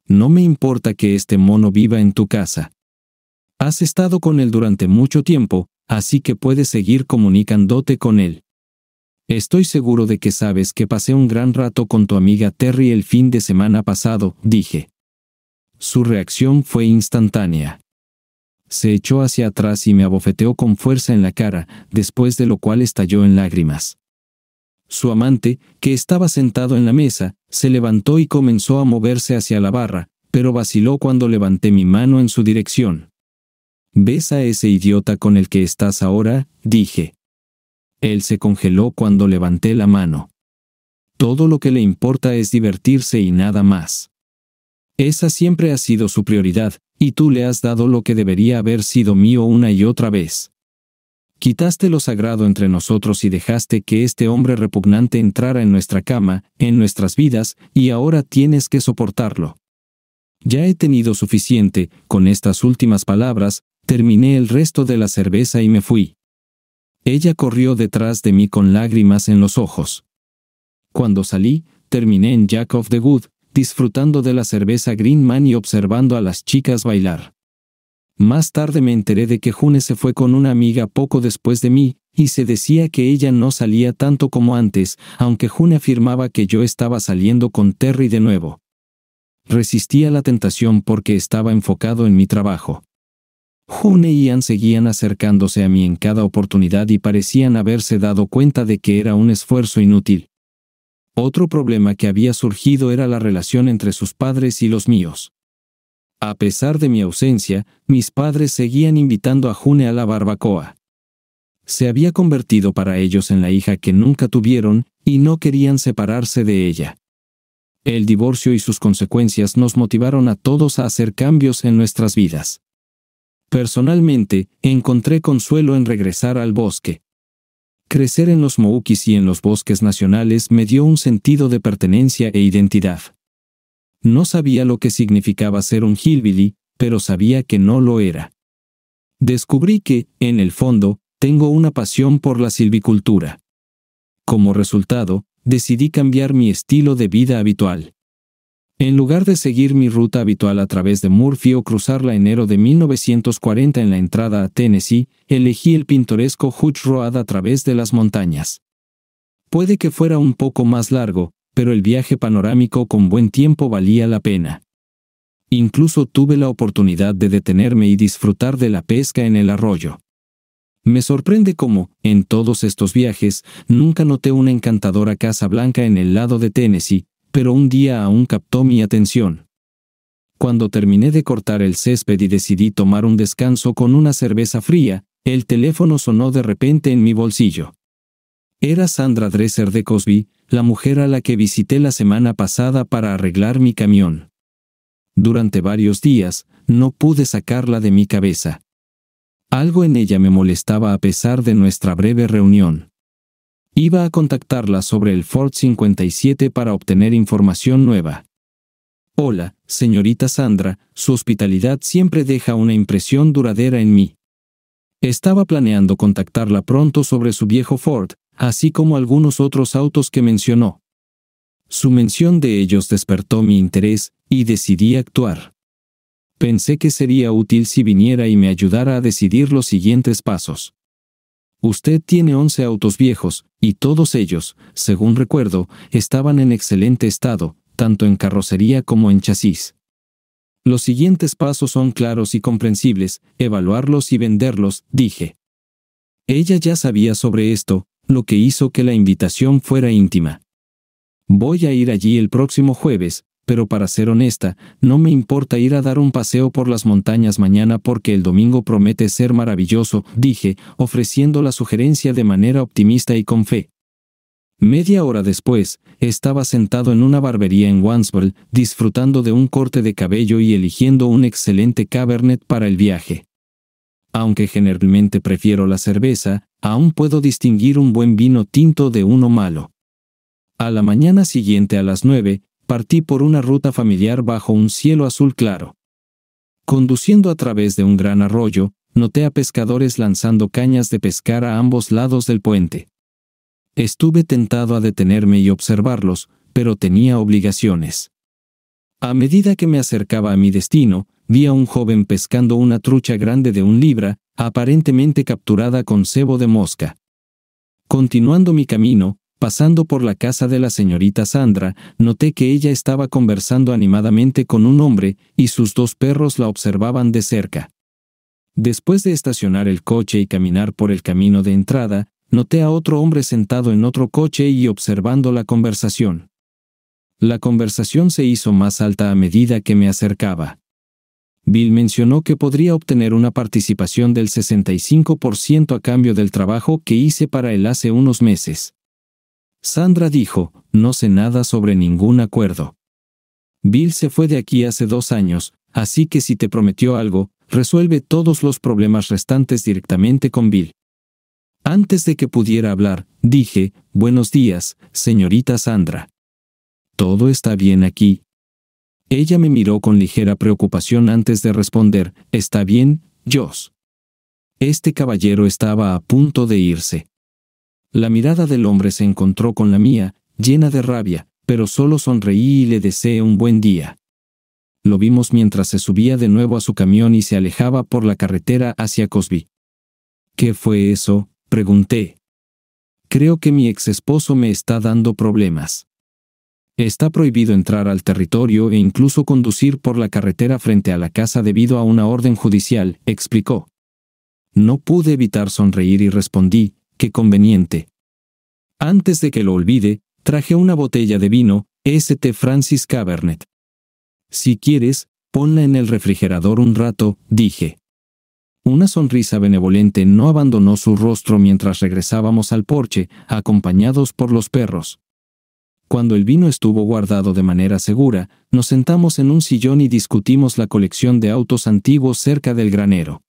No me importa que este mono viva en tu casa. Has estado con él durante mucho tiempo, así que puedes seguir comunicándote con él. Estoy seguro de que sabes que pasé un gran rato con tu amiga Terry el fin de semana pasado, dije. Su reacción fue instantánea. Se echó hacia atrás y me abofeteó con fuerza en la cara, después de lo cual estalló en lágrimas. Su amante, que estaba sentado en la mesa, se levantó y comenzó a moverse hacia la barra, pero vaciló cuando levanté mi mano en su dirección. ¿Ves a ese idiota con el que estás ahora? dije. Él se congeló cuando levanté la mano. Todo lo que le importa es divertirse y nada más. Esa siempre ha sido su prioridad, y tú le has dado lo que debería haber sido mío una y otra vez. Quitaste lo sagrado entre nosotros y dejaste que este hombre repugnante entrara en nuestra cama, en nuestras vidas, y ahora tienes que soportarlo. Ya he tenido suficiente, con estas últimas palabras, terminé el resto de la cerveza y me fui. Ella corrió detrás de mí con lágrimas en los ojos. Cuando salí, terminé en Jack of the Wood, disfrutando de la cerveza Green Man y observando a las chicas bailar. Más tarde me enteré de que June se fue con una amiga poco después de mí, y se decía que ella no salía tanto como antes, aunque June afirmaba que yo estaba saliendo con Terry de nuevo. Resistía la tentación porque estaba enfocado en mi trabajo. June y Ian seguían acercándose a mí en cada oportunidad y parecían haberse dado cuenta de que era un esfuerzo inútil. Otro problema que había surgido era la relación entre sus padres y los míos. A pesar de mi ausencia, mis padres seguían invitando a June a la barbacoa. Se había convertido para ellos en la hija que nunca tuvieron, y no querían separarse de ella. El divorcio y sus consecuencias nos motivaron a todos a hacer cambios en nuestras vidas. Personalmente, encontré consuelo en regresar al bosque. Crecer en los Moukis y en los bosques nacionales me dio un sentido de pertenencia e identidad. No sabía lo que significaba ser un hillbilly, pero sabía que no lo era. Descubrí que, en el fondo, tengo una pasión por la silvicultura. Como resultado, decidí cambiar mi estilo de vida habitual. En lugar de seguir mi ruta habitual a través de Murphy o cruzarla enero de 1940 en la entrada a Tennessee, elegí el pintoresco Hooch Road a través de las montañas. Puede que fuera un poco más largo, pero el viaje panorámico con buen tiempo valía la pena. Incluso tuve la oportunidad de detenerme y disfrutar de la pesca en el arroyo. Me sorprende cómo, en todos estos viajes, nunca noté una encantadora casa blanca en el lado de Tennessee, pero un día aún captó mi atención. Cuando terminé de cortar el césped y decidí tomar un descanso con una cerveza fría, el teléfono sonó de repente en mi bolsillo. Era Sandra Dresser de Cosby, la mujer a la que visité la semana pasada para arreglar mi camión. Durante varios días, no pude sacarla de mi cabeza. Algo en ella me molestaba a pesar de nuestra breve reunión. Iba a contactarla sobre el Ford 57 para obtener información nueva. Hola, señorita Sandra, su hospitalidad siempre deja una impresión duradera en mí. Estaba planeando contactarla pronto sobre su viejo Ford, así como algunos otros autos que mencionó. Su mención de ellos despertó mi interés, y decidí actuar. Pensé que sería útil si viniera y me ayudara a decidir los siguientes pasos. Usted tiene once autos viejos, y todos ellos, según recuerdo, estaban en excelente estado, tanto en carrocería como en chasis. Los siguientes pasos son claros y comprensibles, evaluarlos y venderlos, dije. Ella ya sabía sobre esto, lo que hizo que la invitación fuera íntima. Voy a ir allí el próximo jueves, pero para ser honesta, no me importa ir a dar un paseo por las montañas mañana porque el domingo promete ser maravilloso, dije, ofreciendo la sugerencia de manera optimista y con fe. Media hora después, estaba sentado en una barbería en Wandsworth, disfrutando de un corte de cabello y eligiendo un excelente cabernet para el viaje. Aunque generalmente prefiero la cerveza, aún puedo distinguir un buen vino tinto de uno malo. A la mañana siguiente a las nueve, partí por una ruta familiar bajo un cielo azul claro. Conduciendo a través de un gran arroyo, noté a pescadores lanzando cañas de pescar a ambos lados del puente. Estuve tentado a detenerme y observarlos, pero tenía obligaciones. A medida que me acercaba a mi destino, vi a un joven pescando una trucha grande de un libra, aparentemente capturada con cebo de mosca. Continuando mi camino, Pasando por la casa de la señorita Sandra, noté que ella estaba conversando animadamente con un hombre, y sus dos perros la observaban de cerca. Después de estacionar el coche y caminar por el camino de entrada, noté a otro hombre sentado en otro coche y observando la conversación. La conversación se hizo más alta a medida que me acercaba. Bill mencionó que podría obtener una participación del 65% a cambio del trabajo que hice para él hace unos meses. Sandra dijo, no sé nada sobre ningún acuerdo. Bill se fue de aquí hace dos años, así que si te prometió algo, resuelve todos los problemas restantes directamente con Bill. Antes de que pudiera hablar, dije, Buenos días, señorita Sandra. Todo está bien aquí. Ella me miró con ligera preocupación antes de responder, Está bien, Joss. Este caballero estaba a punto de irse. La mirada del hombre se encontró con la mía, llena de rabia, pero solo sonreí y le deseé un buen día. Lo vimos mientras se subía de nuevo a su camión y se alejaba por la carretera hacia Cosby. ¿Qué fue eso? pregunté. Creo que mi ex esposo me está dando problemas. Está prohibido entrar al territorio e incluso conducir por la carretera frente a la casa debido a una orden judicial, explicó. No pude evitar sonreír y respondí, conveniente. Antes de que lo olvide, traje una botella de vino, St. Francis Cabernet. Si quieres, ponla en el refrigerador un rato, dije. Una sonrisa benevolente no abandonó su rostro mientras regresábamos al porche, acompañados por los perros. Cuando el vino estuvo guardado de manera segura, nos sentamos en un sillón y discutimos la colección de autos antiguos cerca del granero.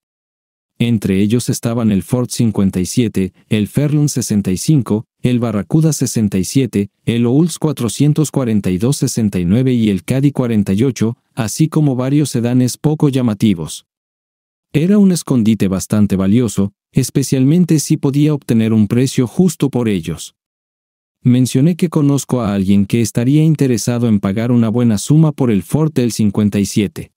Entre ellos estaban el Ford 57, el Ferland 65, el Barracuda 67, el Olds 442-69 y el Caddy 48, así como varios sedanes poco llamativos. Era un escondite bastante valioso, especialmente si podía obtener un precio justo por ellos. Mencioné que conozco a alguien que estaría interesado en pagar una buena suma por el Ford del 57.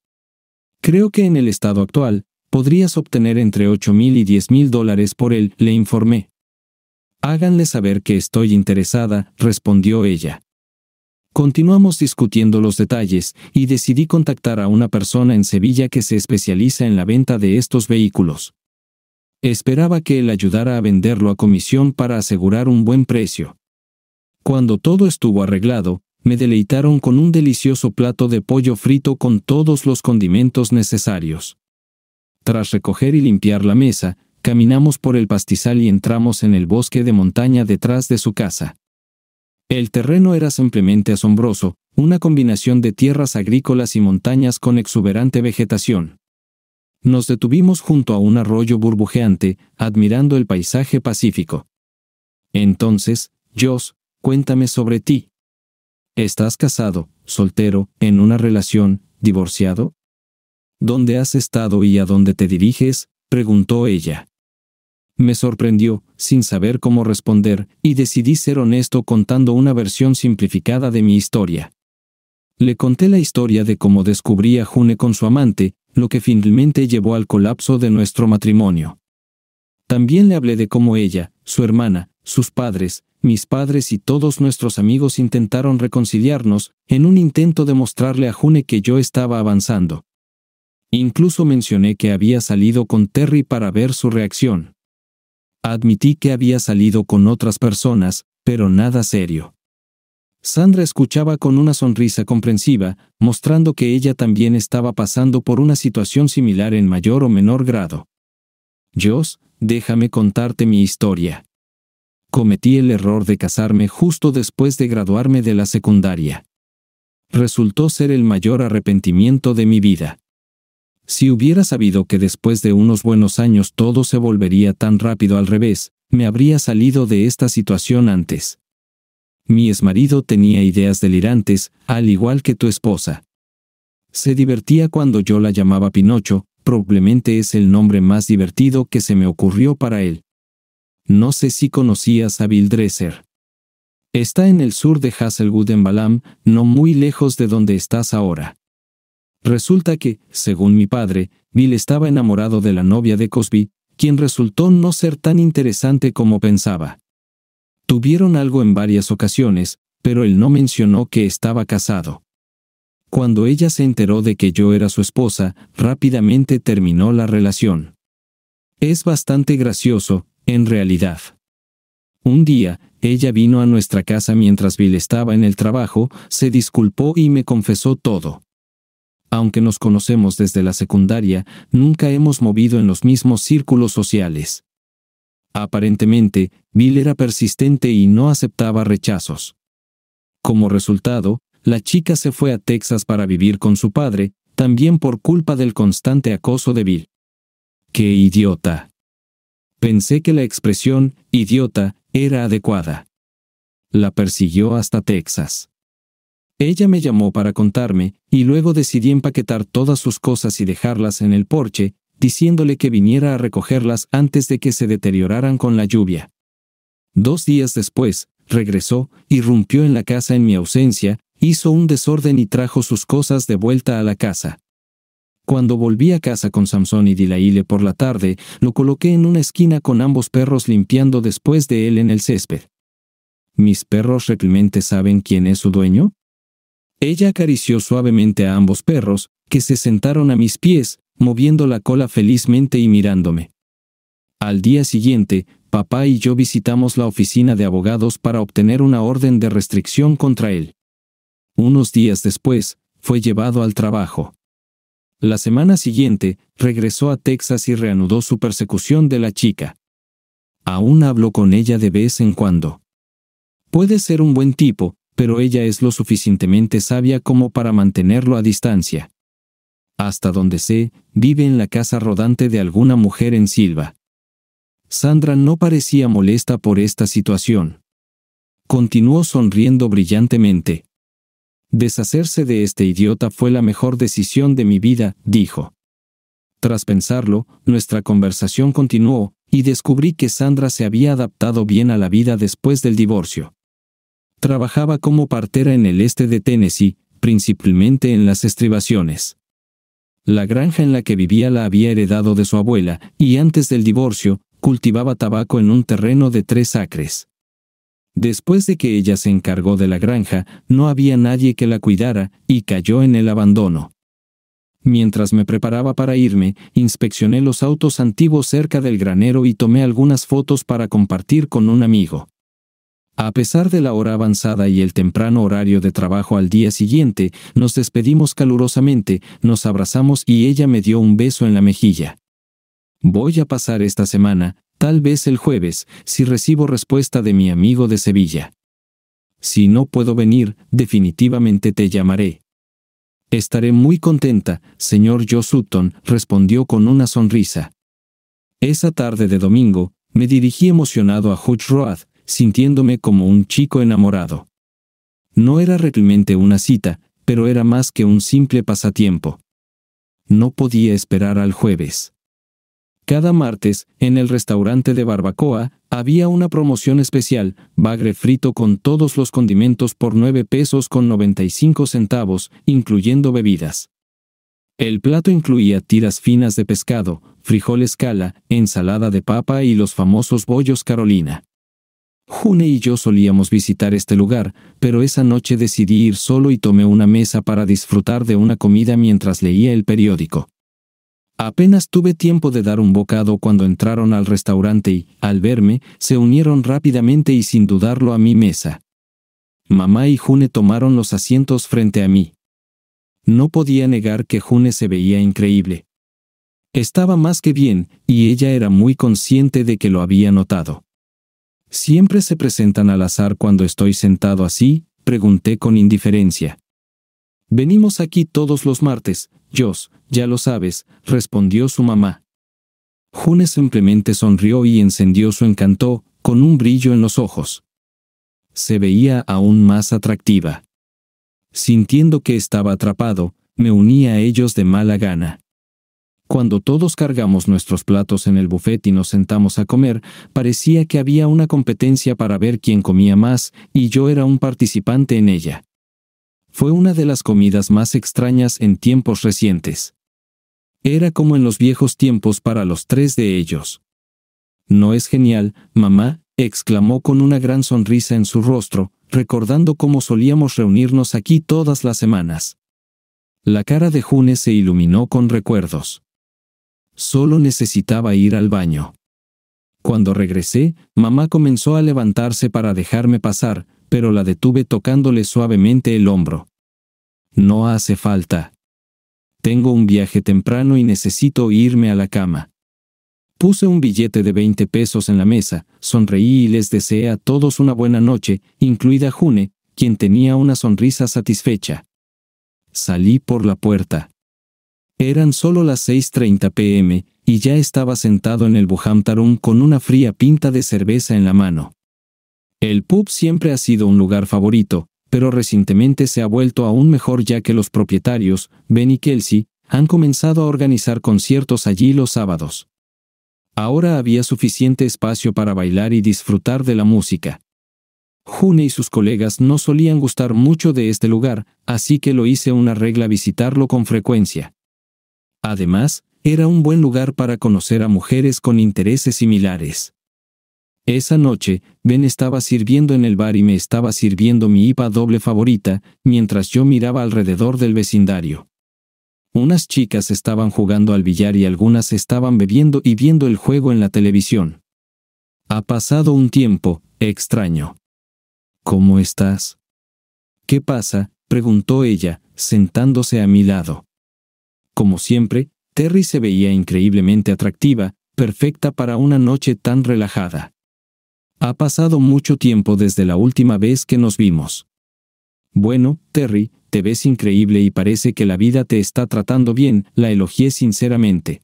Creo que en el estado actual, Podrías obtener entre 8.000 y 10.000 dólares por él, le informé. Háganle saber que estoy interesada, respondió ella. Continuamos discutiendo los detalles, y decidí contactar a una persona en Sevilla que se especializa en la venta de estos vehículos. Esperaba que él ayudara a venderlo a comisión para asegurar un buen precio. Cuando todo estuvo arreglado, me deleitaron con un delicioso plato de pollo frito con todos los condimentos necesarios. Tras recoger y limpiar la mesa, caminamos por el pastizal y entramos en el bosque de montaña detrás de su casa. El terreno era simplemente asombroso, una combinación de tierras agrícolas y montañas con exuberante vegetación. Nos detuvimos junto a un arroyo burbujeante, admirando el paisaje pacífico. Entonces, Dios, cuéntame sobre ti. ¿Estás casado, soltero, en una relación, divorciado? ¿Dónde has estado y a dónde te diriges? preguntó ella. Me sorprendió, sin saber cómo responder, y decidí ser honesto contando una versión simplificada de mi historia. Le conté la historia de cómo descubrí a June con su amante, lo que finalmente llevó al colapso de nuestro matrimonio. También le hablé de cómo ella, su hermana, sus padres, mis padres y todos nuestros amigos intentaron reconciliarnos, en un intento de mostrarle a June que yo estaba avanzando, Incluso mencioné que había salido con Terry para ver su reacción. Admití que había salido con otras personas, pero nada serio. Sandra escuchaba con una sonrisa comprensiva, mostrando que ella también estaba pasando por una situación similar en mayor o menor grado. Joss, déjame contarte mi historia. Cometí el error de casarme justo después de graduarme de la secundaria. Resultó ser el mayor arrepentimiento de mi vida. Si hubiera sabido que después de unos buenos años todo se volvería tan rápido al revés, me habría salido de esta situación antes. Mi exmarido tenía ideas delirantes, al igual que tu esposa. Se divertía cuando yo la llamaba Pinocho, probablemente es el nombre más divertido que se me ocurrió para él. No sé si conocías a Bill Está en el sur de Hasselwood en Balam, no muy lejos de donde estás ahora. Resulta que, según mi padre, Bill estaba enamorado de la novia de Cosby, quien resultó no ser tan interesante como pensaba. Tuvieron algo en varias ocasiones, pero él no mencionó que estaba casado. Cuando ella se enteró de que yo era su esposa, rápidamente terminó la relación. Es bastante gracioso, en realidad. Un día, ella vino a nuestra casa mientras Bill estaba en el trabajo, se disculpó y me confesó todo aunque nos conocemos desde la secundaria, nunca hemos movido en los mismos círculos sociales. Aparentemente, Bill era persistente y no aceptaba rechazos. Como resultado, la chica se fue a Texas para vivir con su padre, también por culpa del constante acoso de Bill. ¡Qué idiota! Pensé que la expresión idiota era adecuada. La persiguió hasta Texas. Ella me llamó para contarme, y luego decidí empaquetar todas sus cosas y dejarlas en el porche, diciéndole que viniera a recogerlas antes de que se deterioraran con la lluvia. Dos días después, regresó, irrumpió en la casa en mi ausencia, hizo un desorden y trajo sus cosas de vuelta a la casa. Cuando volví a casa con Samson y Dilahile por la tarde, lo coloqué en una esquina con ambos perros limpiando después de él en el césped. ¿Mis perros realmente saben quién es su dueño? Ella acarició suavemente a ambos perros, que se sentaron a mis pies, moviendo la cola felizmente y mirándome. Al día siguiente, papá y yo visitamos la oficina de abogados para obtener una orden de restricción contra él. Unos días después, fue llevado al trabajo. La semana siguiente, regresó a Texas y reanudó su persecución de la chica. Aún hablo con ella de vez en cuando. Puede ser un buen tipo, pero ella es lo suficientemente sabia como para mantenerlo a distancia. Hasta donde sé, vive en la casa rodante de alguna mujer en Silva. Sandra no parecía molesta por esta situación. Continuó sonriendo brillantemente. Deshacerse de este idiota fue la mejor decisión de mi vida, dijo. Tras pensarlo, nuestra conversación continuó, y descubrí que Sandra se había adaptado bien a la vida después del divorcio. Trabajaba como partera en el este de Tennessee, principalmente en las estribaciones. La granja en la que vivía la había heredado de su abuela, y antes del divorcio, cultivaba tabaco en un terreno de tres acres. Después de que ella se encargó de la granja, no había nadie que la cuidara, y cayó en el abandono. Mientras me preparaba para irme, inspeccioné los autos antiguos cerca del granero y tomé algunas fotos para compartir con un amigo. A pesar de la hora avanzada y el temprano horario de trabajo al día siguiente, nos despedimos calurosamente, nos abrazamos y ella me dio un beso en la mejilla. Voy a pasar esta semana, tal vez el jueves, si recibo respuesta de mi amigo de Sevilla. Si no puedo venir, definitivamente te llamaré. Estaré muy contenta, señor Joe Sutton, respondió con una sonrisa. Esa tarde de domingo, me dirigí emocionado a Hutch sintiéndome como un chico enamorado. No era realmente una cita, pero era más que un simple pasatiempo. No podía esperar al jueves. Cada martes, en el restaurante de barbacoa, había una promoción especial, bagre frito con todos los condimentos por 9 pesos con 95 centavos, incluyendo bebidas. El plato incluía tiras finas de pescado, frijoles cala, ensalada de papa y los famosos bollos Carolina. June y yo solíamos visitar este lugar, pero esa noche decidí ir solo y tomé una mesa para disfrutar de una comida mientras leía el periódico. Apenas tuve tiempo de dar un bocado cuando entraron al restaurante y, al verme, se unieron rápidamente y sin dudarlo a mi mesa. Mamá y June tomaron los asientos frente a mí. No podía negar que June se veía increíble. Estaba más que bien, y ella era muy consciente de que lo había notado. Siempre se presentan al azar cuando estoy sentado así, pregunté con indiferencia. Venimos aquí todos los martes, Jos, ya lo sabes, respondió su mamá. June simplemente sonrió y encendió su encanto, con un brillo en los ojos. Se veía aún más atractiva. Sintiendo que estaba atrapado, me uní a ellos de mala gana. Cuando todos cargamos nuestros platos en el buffet y nos sentamos a comer, parecía que había una competencia para ver quién comía más, y yo era un participante en ella. Fue una de las comidas más extrañas en tiempos recientes. Era como en los viejos tiempos para los tres de ellos. ¿No es genial, mamá? exclamó con una gran sonrisa en su rostro, recordando cómo solíamos reunirnos aquí todas las semanas. La cara de June se iluminó con recuerdos. Solo necesitaba ir al baño. Cuando regresé, mamá comenzó a levantarse para dejarme pasar, pero la detuve tocándole suavemente el hombro. No hace falta. Tengo un viaje temprano y necesito irme a la cama. Puse un billete de 20 pesos en la mesa, sonreí y les deseé a todos una buena noche, incluida June, quien tenía una sonrisa satisfecha. Salí por la puerta. Eran solo las 6.30 pm, y ya estaba sentado en el Bohamtarun con una fría pinta de cerveza en la mano. El pub siempre ha sido un lugar favorito, pero recientemente se ha vuelto aún mejor ya que los propietarios, Ben y Kelsey, han comenzado a organizar conciertos allí los sábados. Ahora había suficiente espacio para bailar y disfrutar de la música. June y sus colegas no solían gustar mucho de este lugar, así que lo hice una regla visitarlo con frecuencia. Además, era un buen lugar para conocer a mujeres con intereses similares. Esa noche, Ben estaba sirviendo en el bar y me estaba sirviendo mi IPA doble favorita, mientras yo miraba alrededor del vecindario. Unas chicas estaban jugando al billar y algunas estaban bebiendo y viendo el juego en la televisión. Ha pasado un tiempo, extraño. ¿Cómo estás? ¿Qué pasa? preguntó ella, sentándose a mi lado. Como siempre, Terry se veía increíblemente atractiva, perfecta para una noche tan relajada. Ha pasado mucho tiempo desde la última vez que nos vimos. Bueno, Terry, te ves increíble y parece que la vida te está tratando bien, la elogié sinceramente.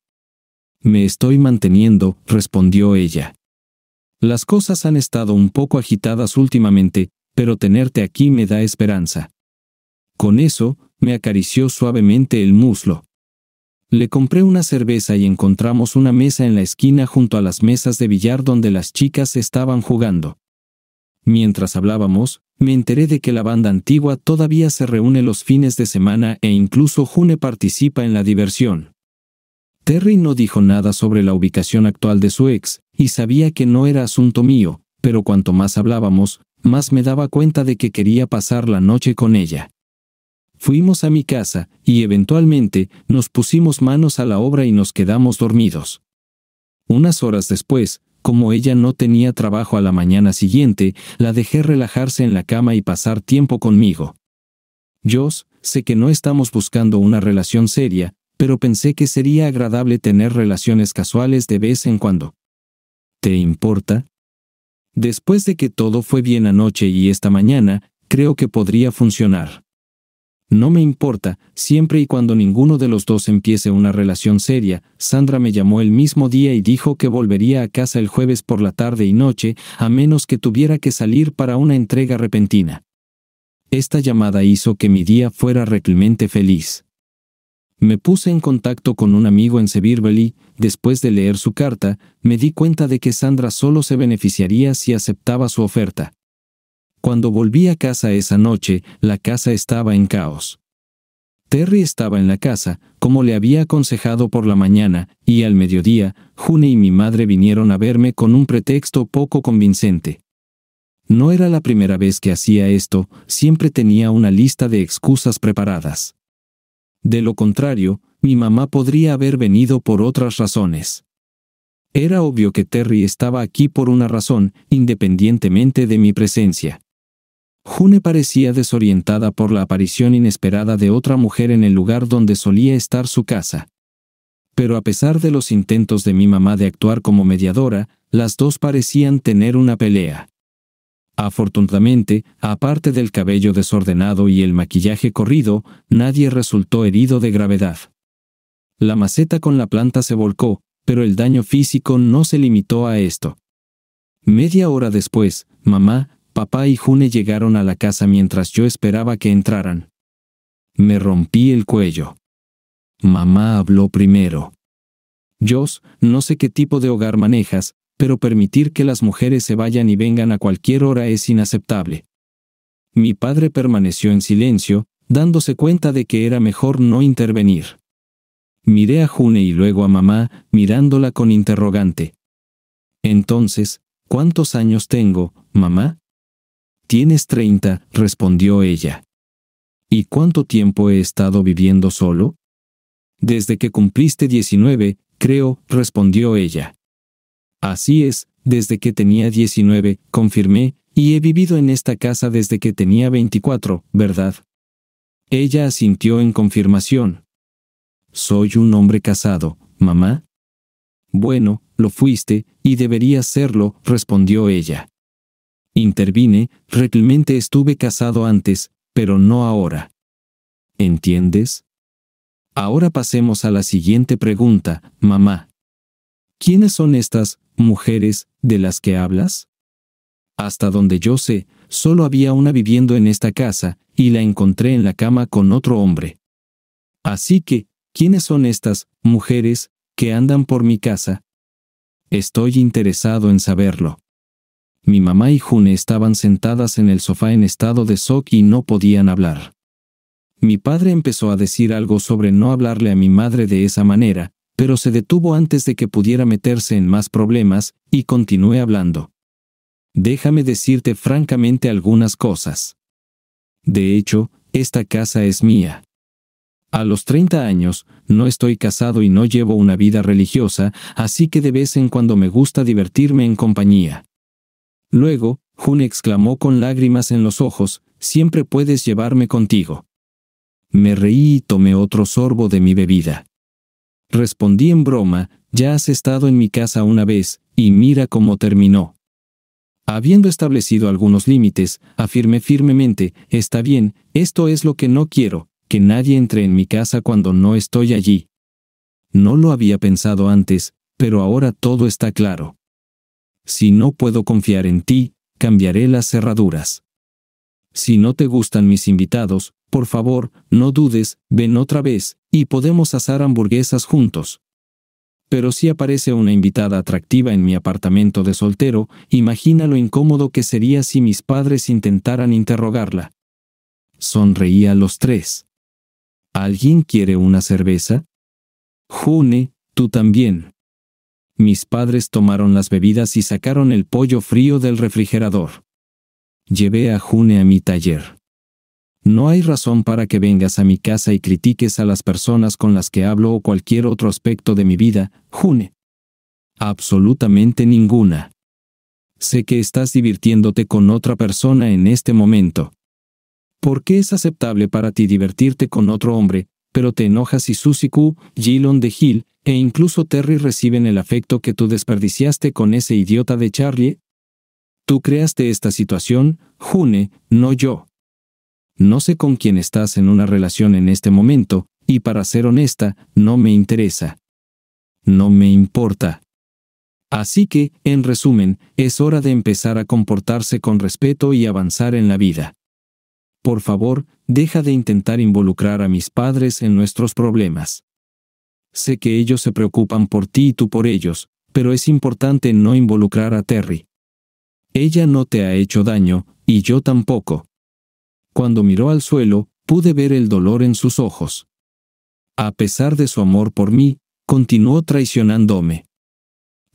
Me estoy manteniendo, respondió ella. Las cosas han estado un poco agitadas últimamente, pero tenerte aquí me da esperanza. Con eso, me acarició suavemente el muslo. Le compré una cerveza y encontramos una mesa en la esquina junto a las mesas de billar donde las chicas estaban jugando. Mientras hablábamos, me enteré de que la banda antigua todavía se reúne los fines de semana e incluso June participa en la diversión. Terry no dijo nada sobre la ubicación actual de su ex, y sabía que no era asunto mío, pero cuanto más hablábamos, más me daba cuenta de que quería pasar la noche con ella fuimos a mi casa, y eventualmente, nos pusimos manos a la obra y nos quedamos dormidos. Unas horas después, como ella no tenía trabajo a la mañana siguiente, la dejé relajarse en la cama y pasar tiempo conmigo. Joss, sé que no estamos buscando una relación seria, pero pensé que sería agradable tener relaciones casuales de vez en cuando. ¿Te importa? Después de que todo fue bien anoche y esta mañana, creo que podría funcionar. No me importa, siempre y cuando ninguno de los dos empiece una relación seria, Sandra me llamó el mismo día y dijo que volvería a casa el jueves por la tarde y noche, a menos que tuviera que salir para una entrega repentina. Esta llamada hizo que mi día fuera realmente feliz. Me puse en contacto con un amigo en y, después de leer su carta, me di cuenta de que Sandra solo se beneficiaría si aceptaba su oferta. Cuando volví a casa esa noche, la casa estaba en caos. Terry estaba en la casa, como le había aconsejado por la mañana, y al mediodía, June y mi madre vinieron a verme con un pretexto poco convincente. No era la primera vez que hacía esto, siempre tenía una lista de excusas preparadas. De lo contrario, mi mamá podría haber venido por otras razones. Era obvio que Terry estaba aquí por una razón, independientemente de mi presencia. June parecía desorientada por la aparición inesperada de otra mujer en el lugar donde solía estar su casa. Pero a pesar de los intentos de mi mamá de actuar como mediadora, las dos parecían tener una pelea. Afortunadamente, aparte del cabello desordenado y el maquillaje corrido, nadie resultó herido de gravedad. La maceta con la planta se volcó, pero el daño físico no se limitó a esto. Media hora después, mamá, Papá y June llegaron a la casa mientras yo esperaba que entraran. Me rompí el cuello. Mamá habló primero. Jos, no sé qué tipo de hogar manejas, pero permitir que las mujeres se vayan y vengan a cualquier hora es inaceptable. Mi padre permaneció en silencio, dándose cuenta de que era mejor no intervenir. Miré a June y luego a mamá, mirándola con interrogante. Entonces, ¿cuántos años tengo, mamá? Tienes treinta, respondió ella. ¿Y cuánto tiempo he estado viviendo solo? Desde que cumpliste diecinueve, creo, respondió ella. Así es, desde que tenía diecinueve, confirmé, y he vivido en esta casa desde que tenía veinticuatro, ¿verdad? Ella asintió en confirmación. Soy un hombre casado, mamá. Bueno, lo fuiste, y deberías serlo, respondió ella. Intervine, realmente estuve casado antes, pero no ahora. ¿Entiendes? Ahora pasemos a la siguiente pregunta, mamá. ¿Quiénes son estas mujeres de las que hablas? Hasta donde yo sé, solo había una viviendo en esta casa, y la encontré en la cama con otro hombre. Así que, ¿quiénes son estas mujeres que andan por mi casa? Estoy interesado en saberlo. Mi mamá y June estaban sentadas en el sofá en estado de shock y no podían hablar. Mi padre empezó a decir algo sobre no hablarle a mi madre de esa manera, pero se detuvo antes de que pudiera meterse en más problemas, y continué hablando. Déjame decirte francamente algunas cosas. De hecho, esta casa es mía. A los 30 años, no estoy casado y no llevo una vida religiosa, así que de vez en cuando me gusta divertirme en compañía. Luego, Jun exclamó con lágrimas en los ojos, siempre puedes llevarme contigo. Me reí y tomé otro sorbo de mi bebida. Respondí en broma, ya has estado en mi casa una vez, y mira cómo terminó. Habiendo establecido algunos límites, afirmé firmemente, está bien, esto es lo que no quiero, que nadie entre en mi casa cuando no estoy allí. No lo había pensado antes, pero ahora todo está claro. Si no puedo confiar en ti, cambiaré las cerraduras. Si no te gustan mis invitados, por favor, no dudes, ven otra vez, y podemos asar hamburguesas juntos. Pero si aparece una invitada atractiva en mi apartamento de soltero, imagina lo incómodo que sería si mis padres intentaran interrogarla. Sonreía los tres. ¿Alguien quiere una cerveza? June, tú también. Mis padres tomaron las bebidas y sacaron el pollo frío del refrigerador. Llevé a June a mi taller. No hay razón para que vengas a mi casa y critiques a las personas con las que hablo o cualquier otro aspecto de mi vida, June. Absolutamente ninguna. Sé que estás divirtiéndote con otra persona en este momento. ¿Por qué es aceptable para ti divertirte con otro hombre, pero te enojas y Q, Gillon de Gil e incluso Terry reciben el afecto que tú desperdiciaste con ese idiota de Charlie. Tú creaste esta situación, June, no yo. No sé con quién estás en una relación en este momento, y para ser honesta, no me interesa. No me importa. Así que, en resumen, es hora de empezar a comportarse con respeto y avanzar en la vida por favor, deja de intentar involucrar a mis padres en nuestros problemas. Sé que ellos se preocupan por ti y tú por ellos, pero es importante no involucrar a Terry. Ella no te ha hecho daño, y yo tampoco. Cuando miró al suelo, pude ver el dolor en sus ojos. A pesar de su amor por mí, continuó traicionándome.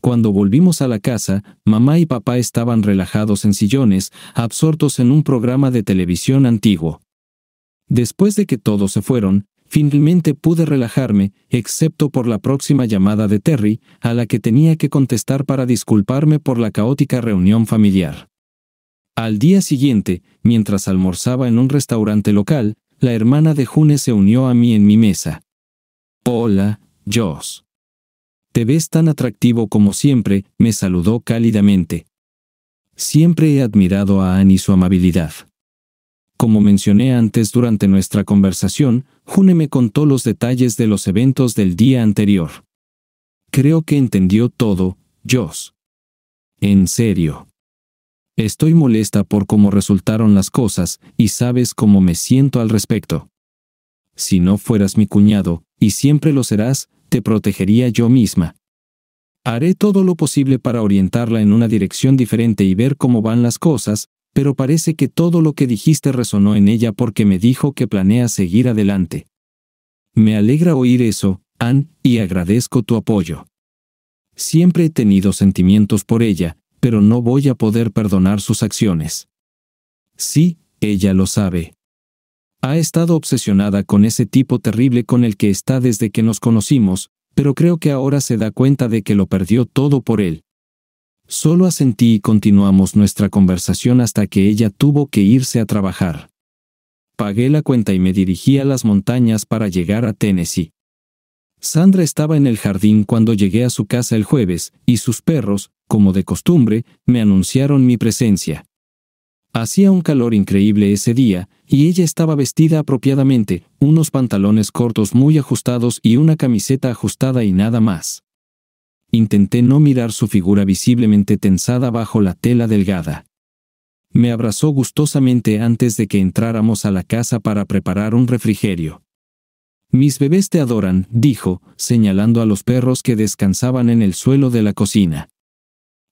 Cuando volvimos a la casa, mamá y papá estaban relajados en sillones, absortos en un programa de televisión antiguo. Después de que todos se fueron, finalmente pude relajarme, excepto por la próxima llamada de Terry, a la que tenía que contestar para disculparme por la caótica reunión familiar. Al día siguiente, mientras almorzaba en un restaurante local, la hermana de June se unió a mí en mi mesa. Hola, Joss. Te ves tan atractivo como siempre, me saludó cálidamente. Siempre he admirado a Annie su amabilidad. Como mencioné antes durante nuestra conversación, June me contó los detalles de los eventos del día anterior. Creo que entendió todo, Joss. En serio. Estoy molesta por cómo resultaron las cosas y sabes cómo me siento al respecto. Si no fueras mi cuñado, y siempre lo serás, protegería yo misma. Haré todo lo posible para orientarla en una dirección diferente y ver cómo van las cosas, pero parece que todo lo que dijiste resonó en ella porque me dijo que planea seguir adelante. Me alegra oír eso, Ann, y agradezco tu apoyo. Siempre he tenido sentimientos por ella, pero no voy a poder perdonar sus acciones. Sí, ella lo sabe. Ha estado obsesionada con ese tipo terrible con el que está desde que nos conocimos, pero creo que ahora se da cuenta de que lo perdió todo por él. Solo asentí y continuamos nuestra conversación hasta que ella tuvo que irse a trabajar. Pagué la cuenta y me dirigí a las montañas para llegar a Tennessee. Sandra estaba en el jardín cuando llegué a su casa el jueves, y sus perros, como de costumbre, me anunciaron mi presencia. Hacía un calor increíble ese día, y ella estaba vestida apropiadamente, unos pantalones cortos muy ajustados y una camiseta ajustada y nada más. Intenté no mirar su figura visiblemente tensada bajo la tela delgada. Me abrazó gustosamente antes de que entráramos a la casa para preparar un refrigerio. Mis bebés te adoran, dijo, señalando a los perros que descansaban en el suelo de la cocina.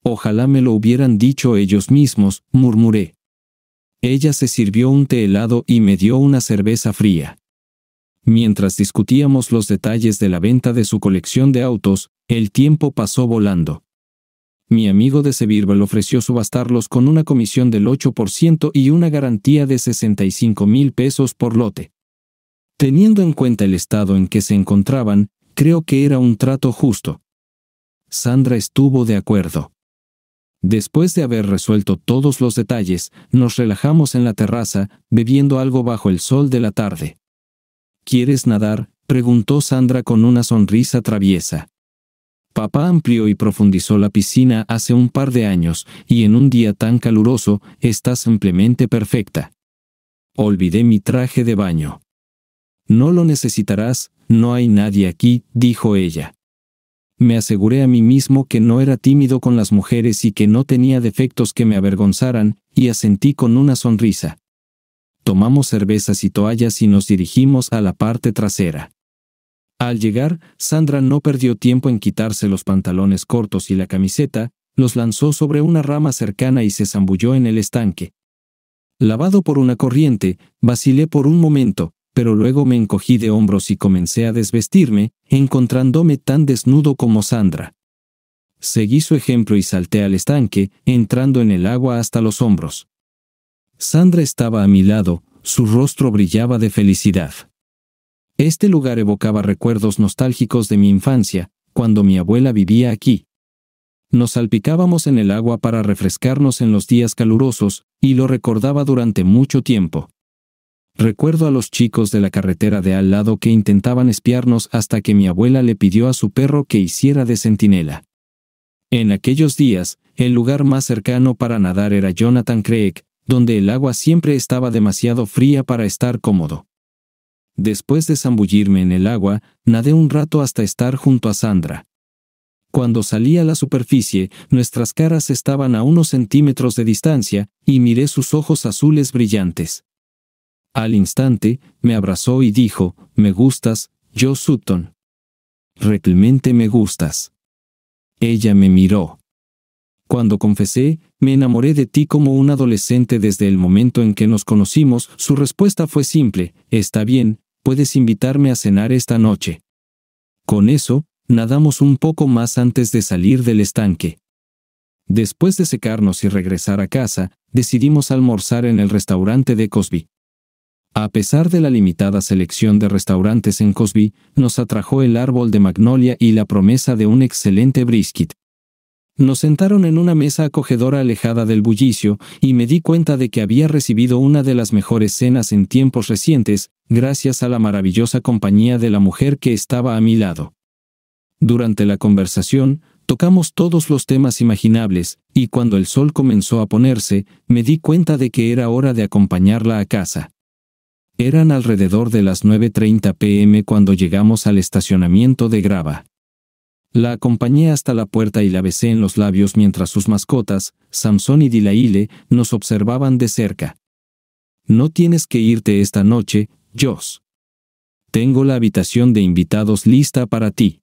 Ojalá me lo hubieran dicho ellos mismos, murmuré. Ella se sirvió un té helado y me dio una cerveza fría. Mientras discutíamos los detalles de la venta de su colección de autos, el tiempo pasó volando. Mi amigo de le ofreció subastarlos con una comisión del 8% y una garantía de 65 mil pesos por lote. Teniendo en cuenta el estado en que se encontraban, creo que era un trato justo. Sandra estuvo de acuerdo. Después de haber resuelto todos los detalles, nos relajamos en la terraza, bebiendo algo bajo el sol de la tarde. ¿Quieres nadar? preguntó Sandra con una sonrisa traviesa. Papá amplió y profundizó la piscina hace un par de años, y en un día tan caluroso, está simplemente perfecta. Olvidé mi traje de baño. No lo necesitarás, no hay nadie aquí, dijo ella. Me aseguré a mí mismo que no era tímido con las mujeres y que no tenía defectos que me avergonzaran, y asentí con una sonrisa. Tomamos cervezas y toallas y nos dirigimos a la parte trasera. Al llegar, Sandra no perdió tiempo en quitarse los pantalones cortos y la camiseta, los lanzó sobre una rama cercana y se zambulló en el estanque. Lavado por una corriente, vacilé por un momento, pero luego me encogí de hombros y comencé a desvestirme, encontrándome tan desnudo como Sandra. Seguí su ejemplo y salté al estanque, entrando en el agua hasta los hombros. Sandra estaba a mi lado, su rostro brillaba de felicidad. Este lugar evocaba recuerdos nostálgicos de mi infancia, cuando mi abuela vivía aquí. Nos salpicábamos en el agua para refrescarnos en los días calurosos, y lo recordaba durante mucho tiempo. Recuerdo a los chicos de la carretera de al lado que intentaban espiarnos hasta que mi abuela le pidió a su perro que hiciera de centinela. En aquellos días, el lugar más cercano para nadar era Jonathan Creek, donde el agua siempre estaba demasiado fría para estar cómodo. Después de zambullirme en el agua, nadé un rato hasta estar junto a Sandra. Cuando salí a la superficie, nuestras caras estaban a unos centímetros de distancia, y miré sus ojos azules brillantes. Al instante, me abrazó y dijo, me gustas, Joe Sutton. Realmente me gustas. Ella me miró. Cuando confesé, me enamoré de ti como un adolescente desde el momento en que nos conocimos, su respuesta fue simple, está bien, puedes invitarme a cenar esta noche. Con eso, nadamos un poco más antes de salir del estanque. Después de secarnos y regresar a casa, decidimos almorzar en el restaurante de Cosby. A pesar de la limitada selección de restaurantes en Cosby, nos atrajo el árbol de magnolia y la promesa de un excelente brisket. Nos sentaron en una mesa acogedora alejada del bullicio, y me di cuenta de que había recibido una de las mejores cenas en tiempos recientes, gracias a la maravillosa compañía de la mujer que estaba a mi lado. Durante la conversación, tocamos todos los temas imaginables, y cuando el sol comenzó a ponerse, me di cuenta de que era hora de acompañarla a casa. Eran alrededor de las 9.30 pm cuando llegamos al estacionamiento de grava. La acompañé hasta la puerta y la besé en los labios mientras sus mascotas, Samson y Dilaile, nos observaban de cerca. No tienes que irte esta noche, Jos. Tengo la habitación de invitados lista para ti.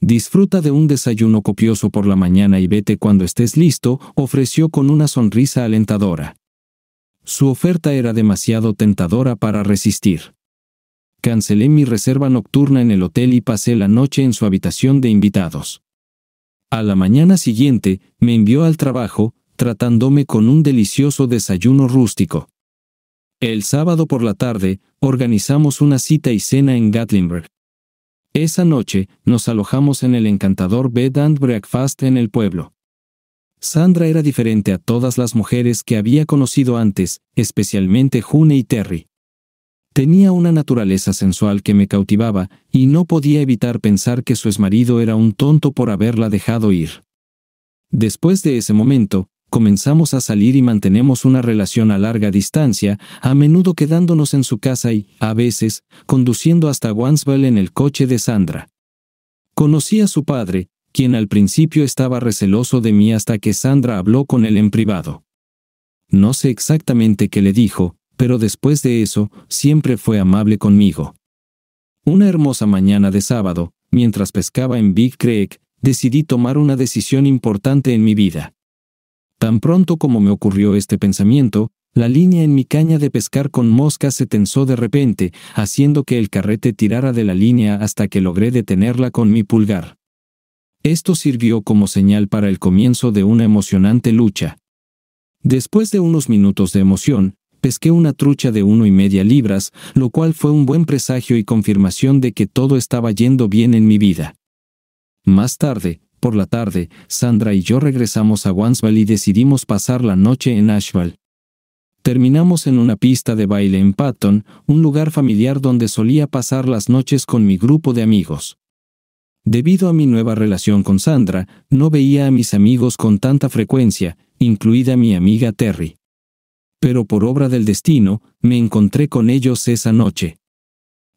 Disfruta de un desayuno copioso por la mañana y vete cuando estés listo, ofreció con una sonrisa alentadora. Su oferta era demasiado tentadora para resistir. Cancelé mi reserva nocturna en el hotel y pasé la noche en su habitación de invitados. A la mañana siguiente, me envió al trabajo, tratándome con un delicioso desayuno rústico. El sábado por la tarde, organizamos una cita y cena en Gatlinburg. Esa noche, nos alojamos en el encantador Bed and Breakfast en el pueblo. Sandra era diferente a todas las mujeres que había conocido antes, especialmente June y Terry. Tenía una naturaleza sensual que me cautivaba, y no podía evitar pensar que su exmarido era un tonto por haberla dejado ir. Después de ese momento, comenzamos a salir y mantenemos una relación a larga distancia, a menudo quedándonos en su casa y, a veces, conduciendo hasta Wansville en el coche de Sandra. Conocí a su padre, quien al principio estaba receloso de mí hasta que Sandra habló con él en privado. No sé exactamente qué le dijo, pero después de eso, siempre fue amable conmigo. Una hermosa mañana de sábado, mientras pescaba en Big Creek, decidí tomar una decisión importante en mi vida. Tan pronto como me ocurrió este pensamiento, la línea en mi caña de pescar con moscas se tensó de repente, haciendo que el carrete tirara de la línea hasta que logré detenerla con mi pulgar. Esto sirvió como señal para el comienzo de una emocionante lucha. Después de unos minutos de emoción, pesqué una trucha de uno y media libras, lo cual fue un buen presagio y confirmación de que todo estaba yendo bien en mi vida. Más tarde, por la tarde, Sandra y yo regresamos a Wansville y decidimos pasar la noche en Asheville. Terminamos en una pista de baile en Patton, un lugar familiar donde solía pasar las noches con mi grupo de amigos. Debido a mi nueva relación con Sandra, no veía a mis amigos con tanta frecuencia, incluida mi amiga Terry. Pero por obra del destino, me encontré con ellos esa noche.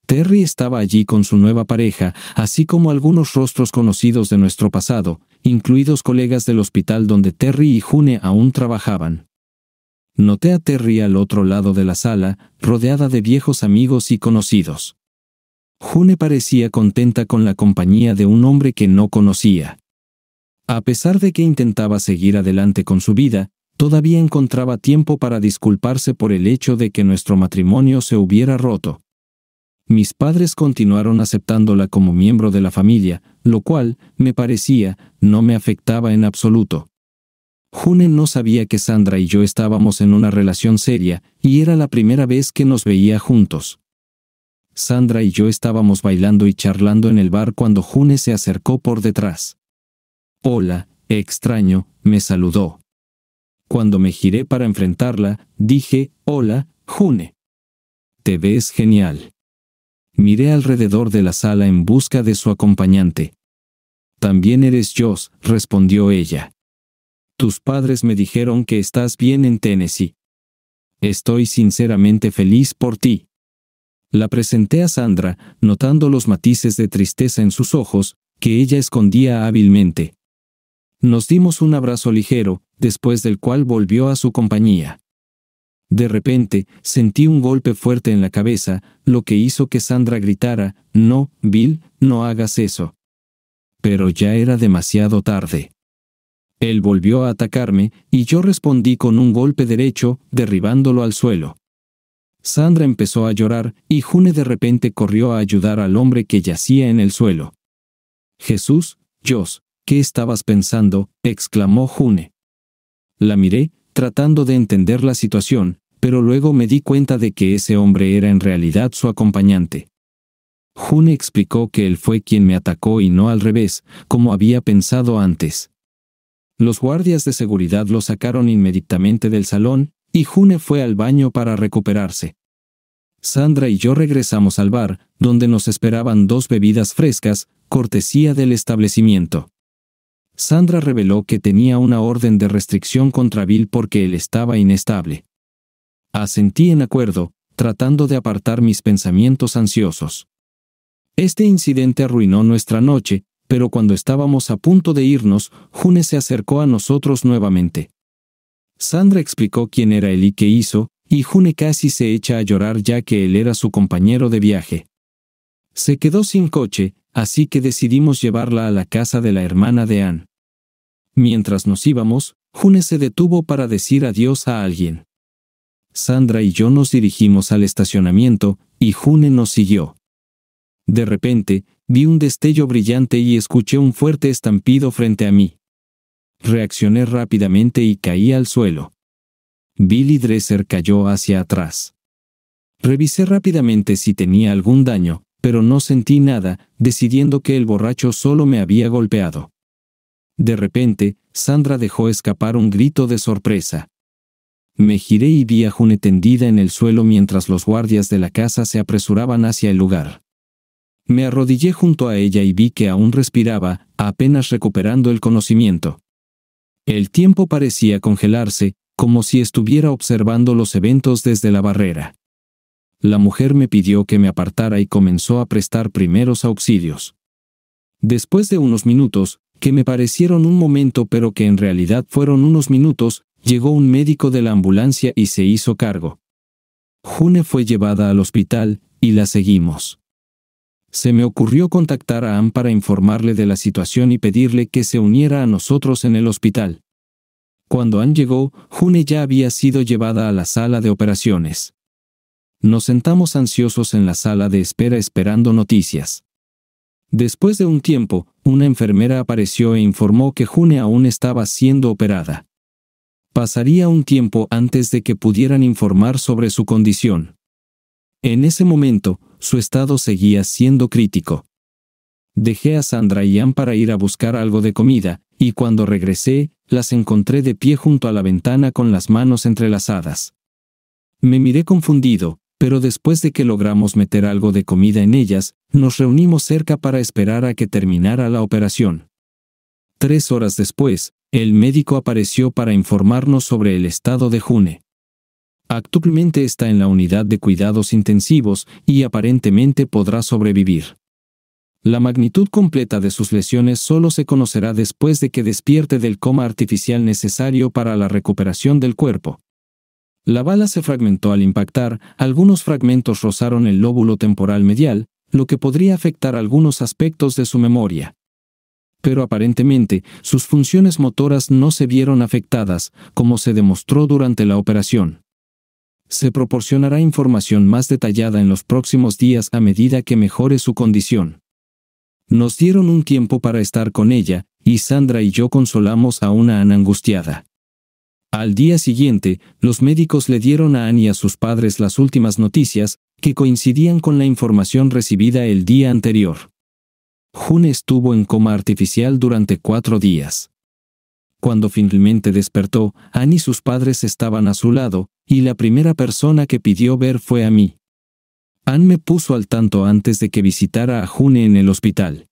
Terry estaba allí con su nueva pareja, así como algunos rostros conocidos de nuestro pasado, incluidos colegas del hospital donde Terry y June aún trabajaban. Noté a Terry al otro lado de la sala, rodeada de viejos amigos y conocidos. June parecía contenta con la compañía de un hombre que no conocía. A pesar de que intentaba seguir adelante con su vida, todavía encontraba tiempo para disculparse por el hecho de que nuestro matrimonio se hubiera roto. Mis padres continuaron aceptándola como miembro de la familia, lo cual, me parecía, no me afectaba en absoluto. June no sabía que Sandra y yo estábamos en una relación seria, y era la primera vez que nos veía juntos. Sandra y yo estábamos bailando y charlando en el bar cuando June se acercó por detrás. Hola, extraño, me saludó. Cuando me giré para enfrentarla, dije, hola, June. Te ves genial. Miré alrededor de la sala en busca de su acompañante. También eres Joss, respondió ella. Tus padres me dijeron que estás bien en Tennessee. Estoy sinceramente feliz por ti. La presenté a Sandra, notando los matices de tristeza en sus ojos, que ella escondía hábilmente. Nos dimos un abrazo ligero, después del cual volvió a su compañía. De repente, sentí un golpe fuerte en la cabeza, lo que hizo que Sandra gritara, No, Bill, no hagas eso. Pero ya era demasiado tarde. Él volvió a atacarme, y yo respondí con un golpe derecho, derribándolo al suelo. Sandra empezó a llorar, y June de repente corrió a ayudar al hombre que yacía en el suelo. Jesús, Dios, ¿qué estabas pensando? exclamó June. La miré, tratando de entender la situación, pero luego me di cuenta de que ese hombre era en realidad su acompañante. June explicó que él fue quien me atacó y no al revés, como había pensado antes. Los guardias de seguridad lo sacaron inmediatamente del salón y June fue al baño para recuperarse. Sandra y yo regresamos al bar, donde nos esperaban dos bebidas frescas, cortesía del establecimiento. Sandra reveló que tenía una orden de restricción contra Bill porque él estaba inestable. Asentí en acuerdo, tratando de apartar mis pensamientos ansiosos. Este incidente arruinó nuestra noche, pero cuando estábamos a punto de irnos, June se acercó a nosotros nuevamente. Sandra explicó quién era él y qué hizo, y June casi se echa a llorar ya que él era su compañero de viaje. Se quedó sin coche, así que decidimos llevarla a la casa de la hermana de Anne. Mientras nos íbamos, June se detuvo para decir adiós a alguien. Sandra y yo nos dirigimos al estacionamiento, y June nos siguió. De repente, vi un destello brillante y escuché un fuerte estampido frente a mí. Reaccioné rápidamente y caí al suelo. Billy Dresser cayó hacia atrás. Revisé rápidamente si tenía algún daño, pero no sentí nada, decidiendo que el borracho solo me había golpeado. De repente, Sandra dejó escapar un grito de sorpresa. Me giré y vi a June tendida en el suelo mientras los guardias de la casa se apresuraban hacia el lugar. Me arrodillé junto a ella y vi que aún respiraba, apenas recuperando el conocimiento. El tiempo parecía congelarse, como si estuviera observando los eventos desde la barrera. La mujer me pidió que me apartara y comenzó a prestar primeros auxilios. Después de unos minutos, que me parecieron un momento pero que en realidad fueron unos minutos, llegó un médico de la ambulancia y se hizo cargo. June fue llevada al hospital, y la seguimos se me ocurrió contactar a Ann para informarle de la situación y pedirle que se uniera a nosotros en el hospital. Cuando Ann llegó, June ya había sido llevada a la sala de operaciones. Nos sentamos ansiosos en la sala de espera esperando noticias. Después de un tiempo, una enfermera apareció e informó que June aún estaba siendo operada. Pasaría un tiempo antes de que pudieran informar sobre su condición. En ese momento, su estado seguía siendo crítico. Dejé a Sandra y Ann para ir a buscar algo de comida, y cuando regresé, las encontré de pie junto a la ventana con las manos entrelazadas. Me miré confundido, pero después de que logramos meter algo de comida en ellas, nos reunimos cerca para esperar a que terminara la operación. Tres horas después, el médico apareció para informarnos sobre el estado de June. Actualmente está en la unidad de cuidados intensivos y aparentemente podrá sobrevivir. La magnitud completa de sus lesiones solo se conocerá después de que despierte del coma artificial necesario para la recuperación del cuerpo. La bala se fragmentó al impactar, algunos fragmentos rozaron el lóbulo temporal medial, lo que podría afectar algunos aspectos de su memoria. Pero aparentemente, sus funciones motoras no se vieron afectadas, como se demostró durante la operación. Se proporcionará información más detallada en los próximos días a medida que mejore su condición. Nos dieron un tiempo para estar con ella, y Sandra y yo consolamos a una Ana angustiada. Al día siguiente, los médicos le dieron a Ann y a sus padres las últimas noticias, que coincidían con la información recibida el día anterior. June estuvo en coma artificial durante cuatro días. Cuando finalmente despertó, Ann y sus padres estaban a su lado, y la primera persona que pidió ver fue a mí. Anne me puso al tanto antes de que visitara a June en el hospital.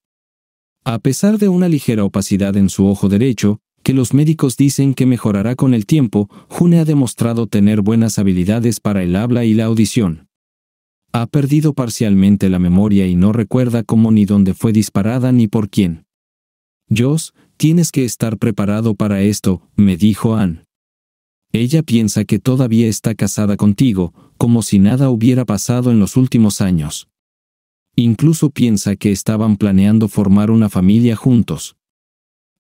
A pesar de una ligera opacidad en su ojo derecho, que los médicos dicen que mejorará con el tiempo, June ha demostrado tener buenas habilidades para el habla y la audición. Ha perdido parcialmente la memoria y no recuerda cómo ni dónde fue disparada ni por quién. Joss, Tienes que estar preparado para esto, me dijo Ann. Ella piensa que todavía está casada contigo, como si nada hubiera pasado en los últimos años. Incluso piensa que estaban planeando formar una familia juntos.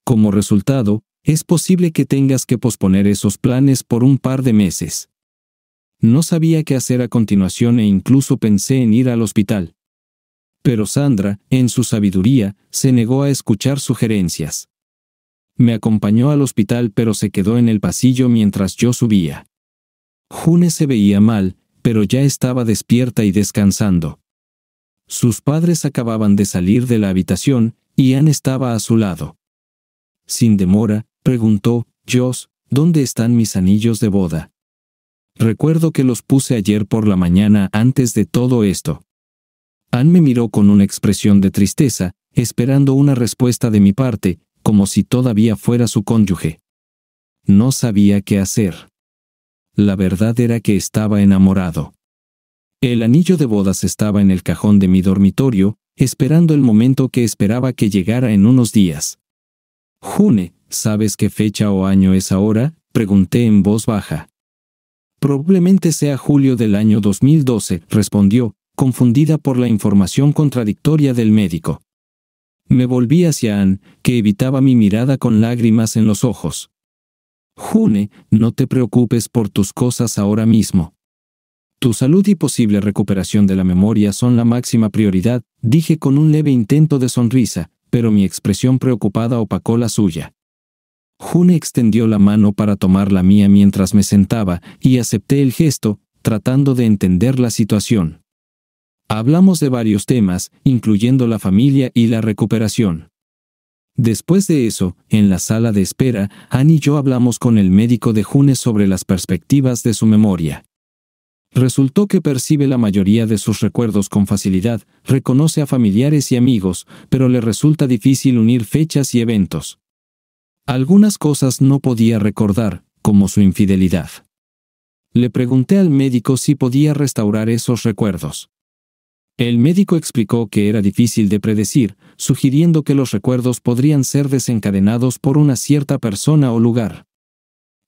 Como resultado, es posible que tengas que posponer esos planes por un par de meses. No sabía qué hacer a continuación e incluso pensé en ir al hospital. Pero Sandra, en su sabiduría, se negó a escuchar sugerencias me acompañó al hospital pero se quedó en el pasillo mientras yo subía. June se veía mal, pero ya estaba despierta y descansando. Sus padres acababan de salir de la habitación, y Anne estaba a su lado. Sin demora, preguntó, Jos, ¿dónde están mis anillos de boda? Recuerdo que los puse ayer por la mañana antes de todo esto. Anne me miró con una expresión de tristeza, esperando una respuesta de mi parte, como si todavía fuera su cónyuge. No sabía qué hacer. La verdad era que estaba enamorado. El anillo de bodas estaba en el cajón de mi dormitorio, esperando el momento que esperaba que llegara en unos días. June, ¿sabes qué fecha o año es ahora? pregunté en voz baja. Probablemente sea julio del año 2012, respondió, confundida por la información contradictoria del médico. Me volví hacia Anne, que evitaba mi mirada con lágrimas en los ojos. June, no te preocupes por tus cosas ahora mismo. Tu salud y posible recuperación de la memoria son la máxima prioridad, dije con un leve intento de sonrisa, pero mi expresión preocupada opacó la suya. June extendió la mano para tomar la mía mientras me sentaba, y acepté el gesto, tratando de entender la situación. Hablamos de varios temas, incluyendo la familia y la recuperación. Después de eso, en la sala de espera, Annie y yo hablamos con el médico de Junes sobre las perspectivas de su memoria. Resultó que percibe la mayoría de sus recuerdos con facilidad, reconoce a familiares y amigos, pero le resulta difícil unir fechas y eventos. Algunas cosas no podía recordar, como su infidelidad. Le pregunté al médico si podía restaurar esos recuerdos. El médico explicó que era difícil de predecir, sugiriendo que los recuerdos podrían ser desencadenados por una cierta persona o lugar.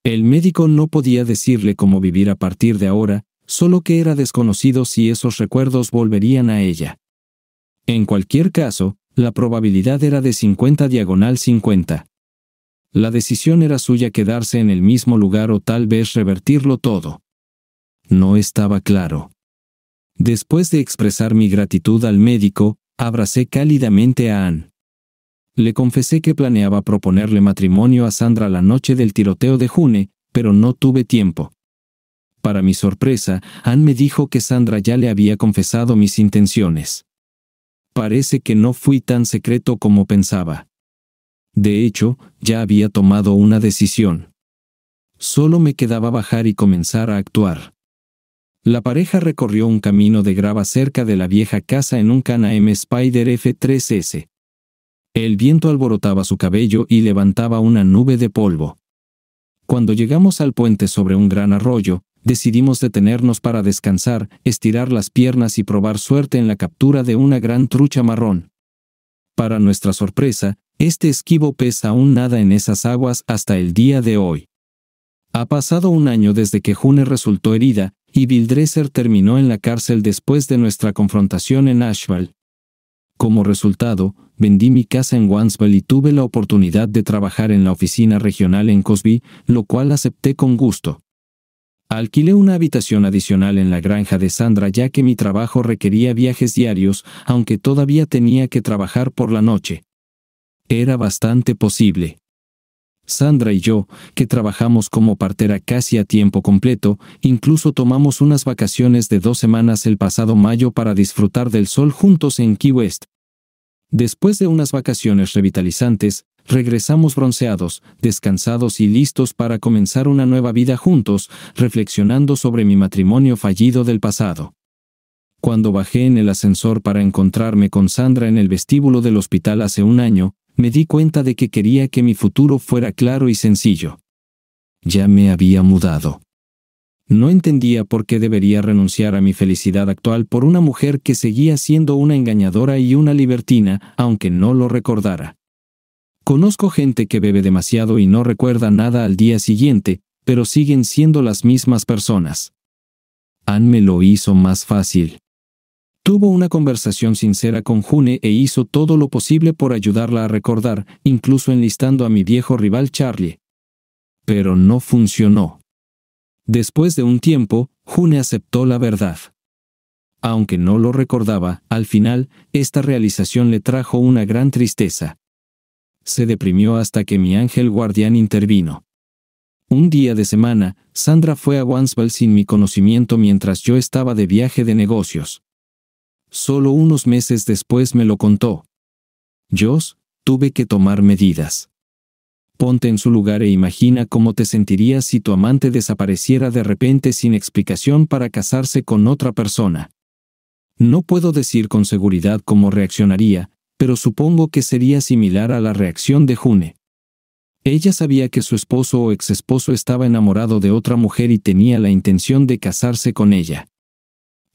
El médico no podía decirle cómo vivir a partir de ahora, solo que era desconocido si esos recuerdos volverían a ella. En cualquier caso, la probabilidad era de 50 diagonal 50. La decisión era suya quedarse en el mismo lugar o tal vez revertirlo todo. No estaba claro. Después de expresar mi gratitud al médico, abracé cálidamente a Ann. Le confesé que planeaba proponerle matrimonio a Sandra la noche del tiroteo de June, pero no tuve tiempo. Para mi sorpresa, Ann me dijo que Sandra ya le había confesado mis intenciones. Parece que no fui tan secreto como pensaba. De hecho, ya había tomado una decisión. Solo me quedaba bajar y comenzar a actuar. La pareja recorrió un camino de grava cerca de la vieja casa en un Cana M Spider F3S. El viento alborotaba su cabello y levantaba una nube de polvo. Cuando llegamos al puente sobre un gran arroyo, decidimos detenernos para descansar, estirar las piernas y probar suerte en la captura de una gran trucha marrón. Para nuestra sorpresa, este esquivo pesa aún nada en esas aguas hasta el día de hoy. Ha pasado un año desde que June resultó herida, y Bildresser terminó en la cárcel después de nuestra confrontación en Asheville. Como resultado, vendí mi casa en Wansville y tuve la oportunidad de trabajar en la oficina regional en Cosby, lo cual acepté con gusto. Alquilé una habitación adicional en la granja de Sandra ya que mi trabajo requería viajes diarios, aunque todavía tenía que trabajar por la noche. Era bastante posible. Sandra y yo, que trabajamos como partera casi a tiempo completo, incluso tomamos unas vacaciones de dos semanas el pasado mayo para disfrutar del sol juntos en Key West. Después de unas vacaciones revitalizantes, regresamos bronceados, descansados y listos para comenzar una nueva vida juntos, reflexionando sobre mi matrimonio fallido del pasado. Cuando bajé en el ascensor para encontrarme con Sandra en el vestíbulo del hospital hace un año, me di cuenta de que quería que mi futuro fuera claro y sencillo. Ya me había mudado. No entendía por qué debería renunciar a mi felicidad actual por una mujer que seguía siendo una engañadora y una libertina, aunque no lo recordara. Conozco gente que bebe demasiado y no recuerda nada al día siguiente, pero siguen siendo las mismas personas. Anne me lo hizo más fácil. Tuvo una conversación sincera con June e hizo todo lo posible por ayudarla a recordar, incluso enlistando a mi viejo rival Charlie. Pero no funcionó. Después de un tiempo, June aceptó la verdad. Aunque no lo recordaba, al final, esta realización le trajo una gran tristeza. Se deprimió hasta que mi ángel guardián intervino. Un día de semana, Sandra fue a Wansville sin mi conocimiento mientras yo estaba de viaje de negocios. Solo unos meses después me lo contó. Jos, tuve que tomar medidas. Ponte en su lugar e imagina cómo te sentirías si tu amante desapareciera de repente sin explicación para casarse con otra persona. No puedo decir con seguridad cómo reaccionaría, pero supongo que sería similar a la reacción de June. Ella sabía que su esposo o exesposo estaba enamorado de otra mujer y tenía la intención de casarse con ella.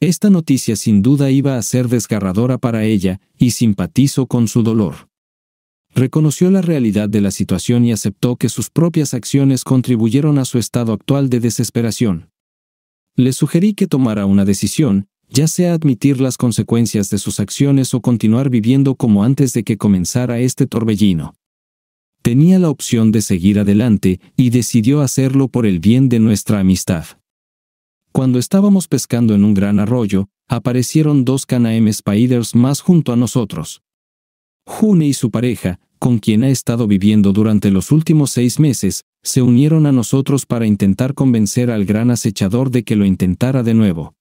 Esta noticia sin duda iba a ser desgarradora para ella, y simpatizo con su dolor. Reconoció la realidad de la situación y aceptó que sus propias acciones contribuyeron a su estado actual de desesperación. Le sugerí que tomara una decisión, ya sea admitir las consecuencias de sus acciones o continuar viviendo como antes de que comenzara este torbellino. Tenía la opción de seguir adelante y decidió hacerlo por el bien de nuestra amistad. Cuando estábamos pescando en un gran arroyo, aparecieron dos Canaem Spiders más junto a nosotros. June y su pareja, con quien ha estado viviendo durante los últimos seis meses, se unieron a nosotros para intentar convencer al gran acechador de que lo intentara de nuevo.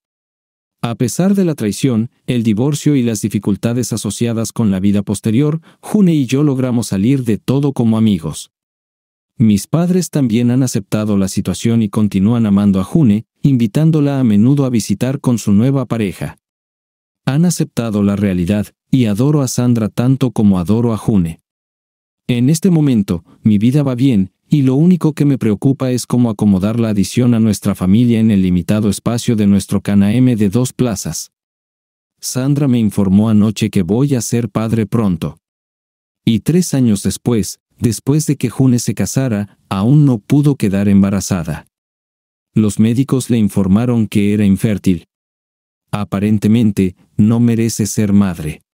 A pesar de la traición, el divorcio y las dificultades asociadas con la vida posterior, June y yo logramos salir de todo como amigos. Mis padres también han aceptado la situación y continúan amando a June, invitándola a menudo a visitar con su nueva pareja. Han aceptado la realidad, y adoro a Sandra tanto como adoro a June. En este momento, mi vida va bien, y lo único que me preocupa es cómo acomodar la adición a nuestra familia en el limitado espacio de nuestro Canaem de dos plazas. Sandra me informó anoche que voy a ser padre pronto. Y tres años después, después de que June se casara, aún no pudo quedar embarazada los médicos le informaron que era infértil. Aparentemente, no merece ser madre.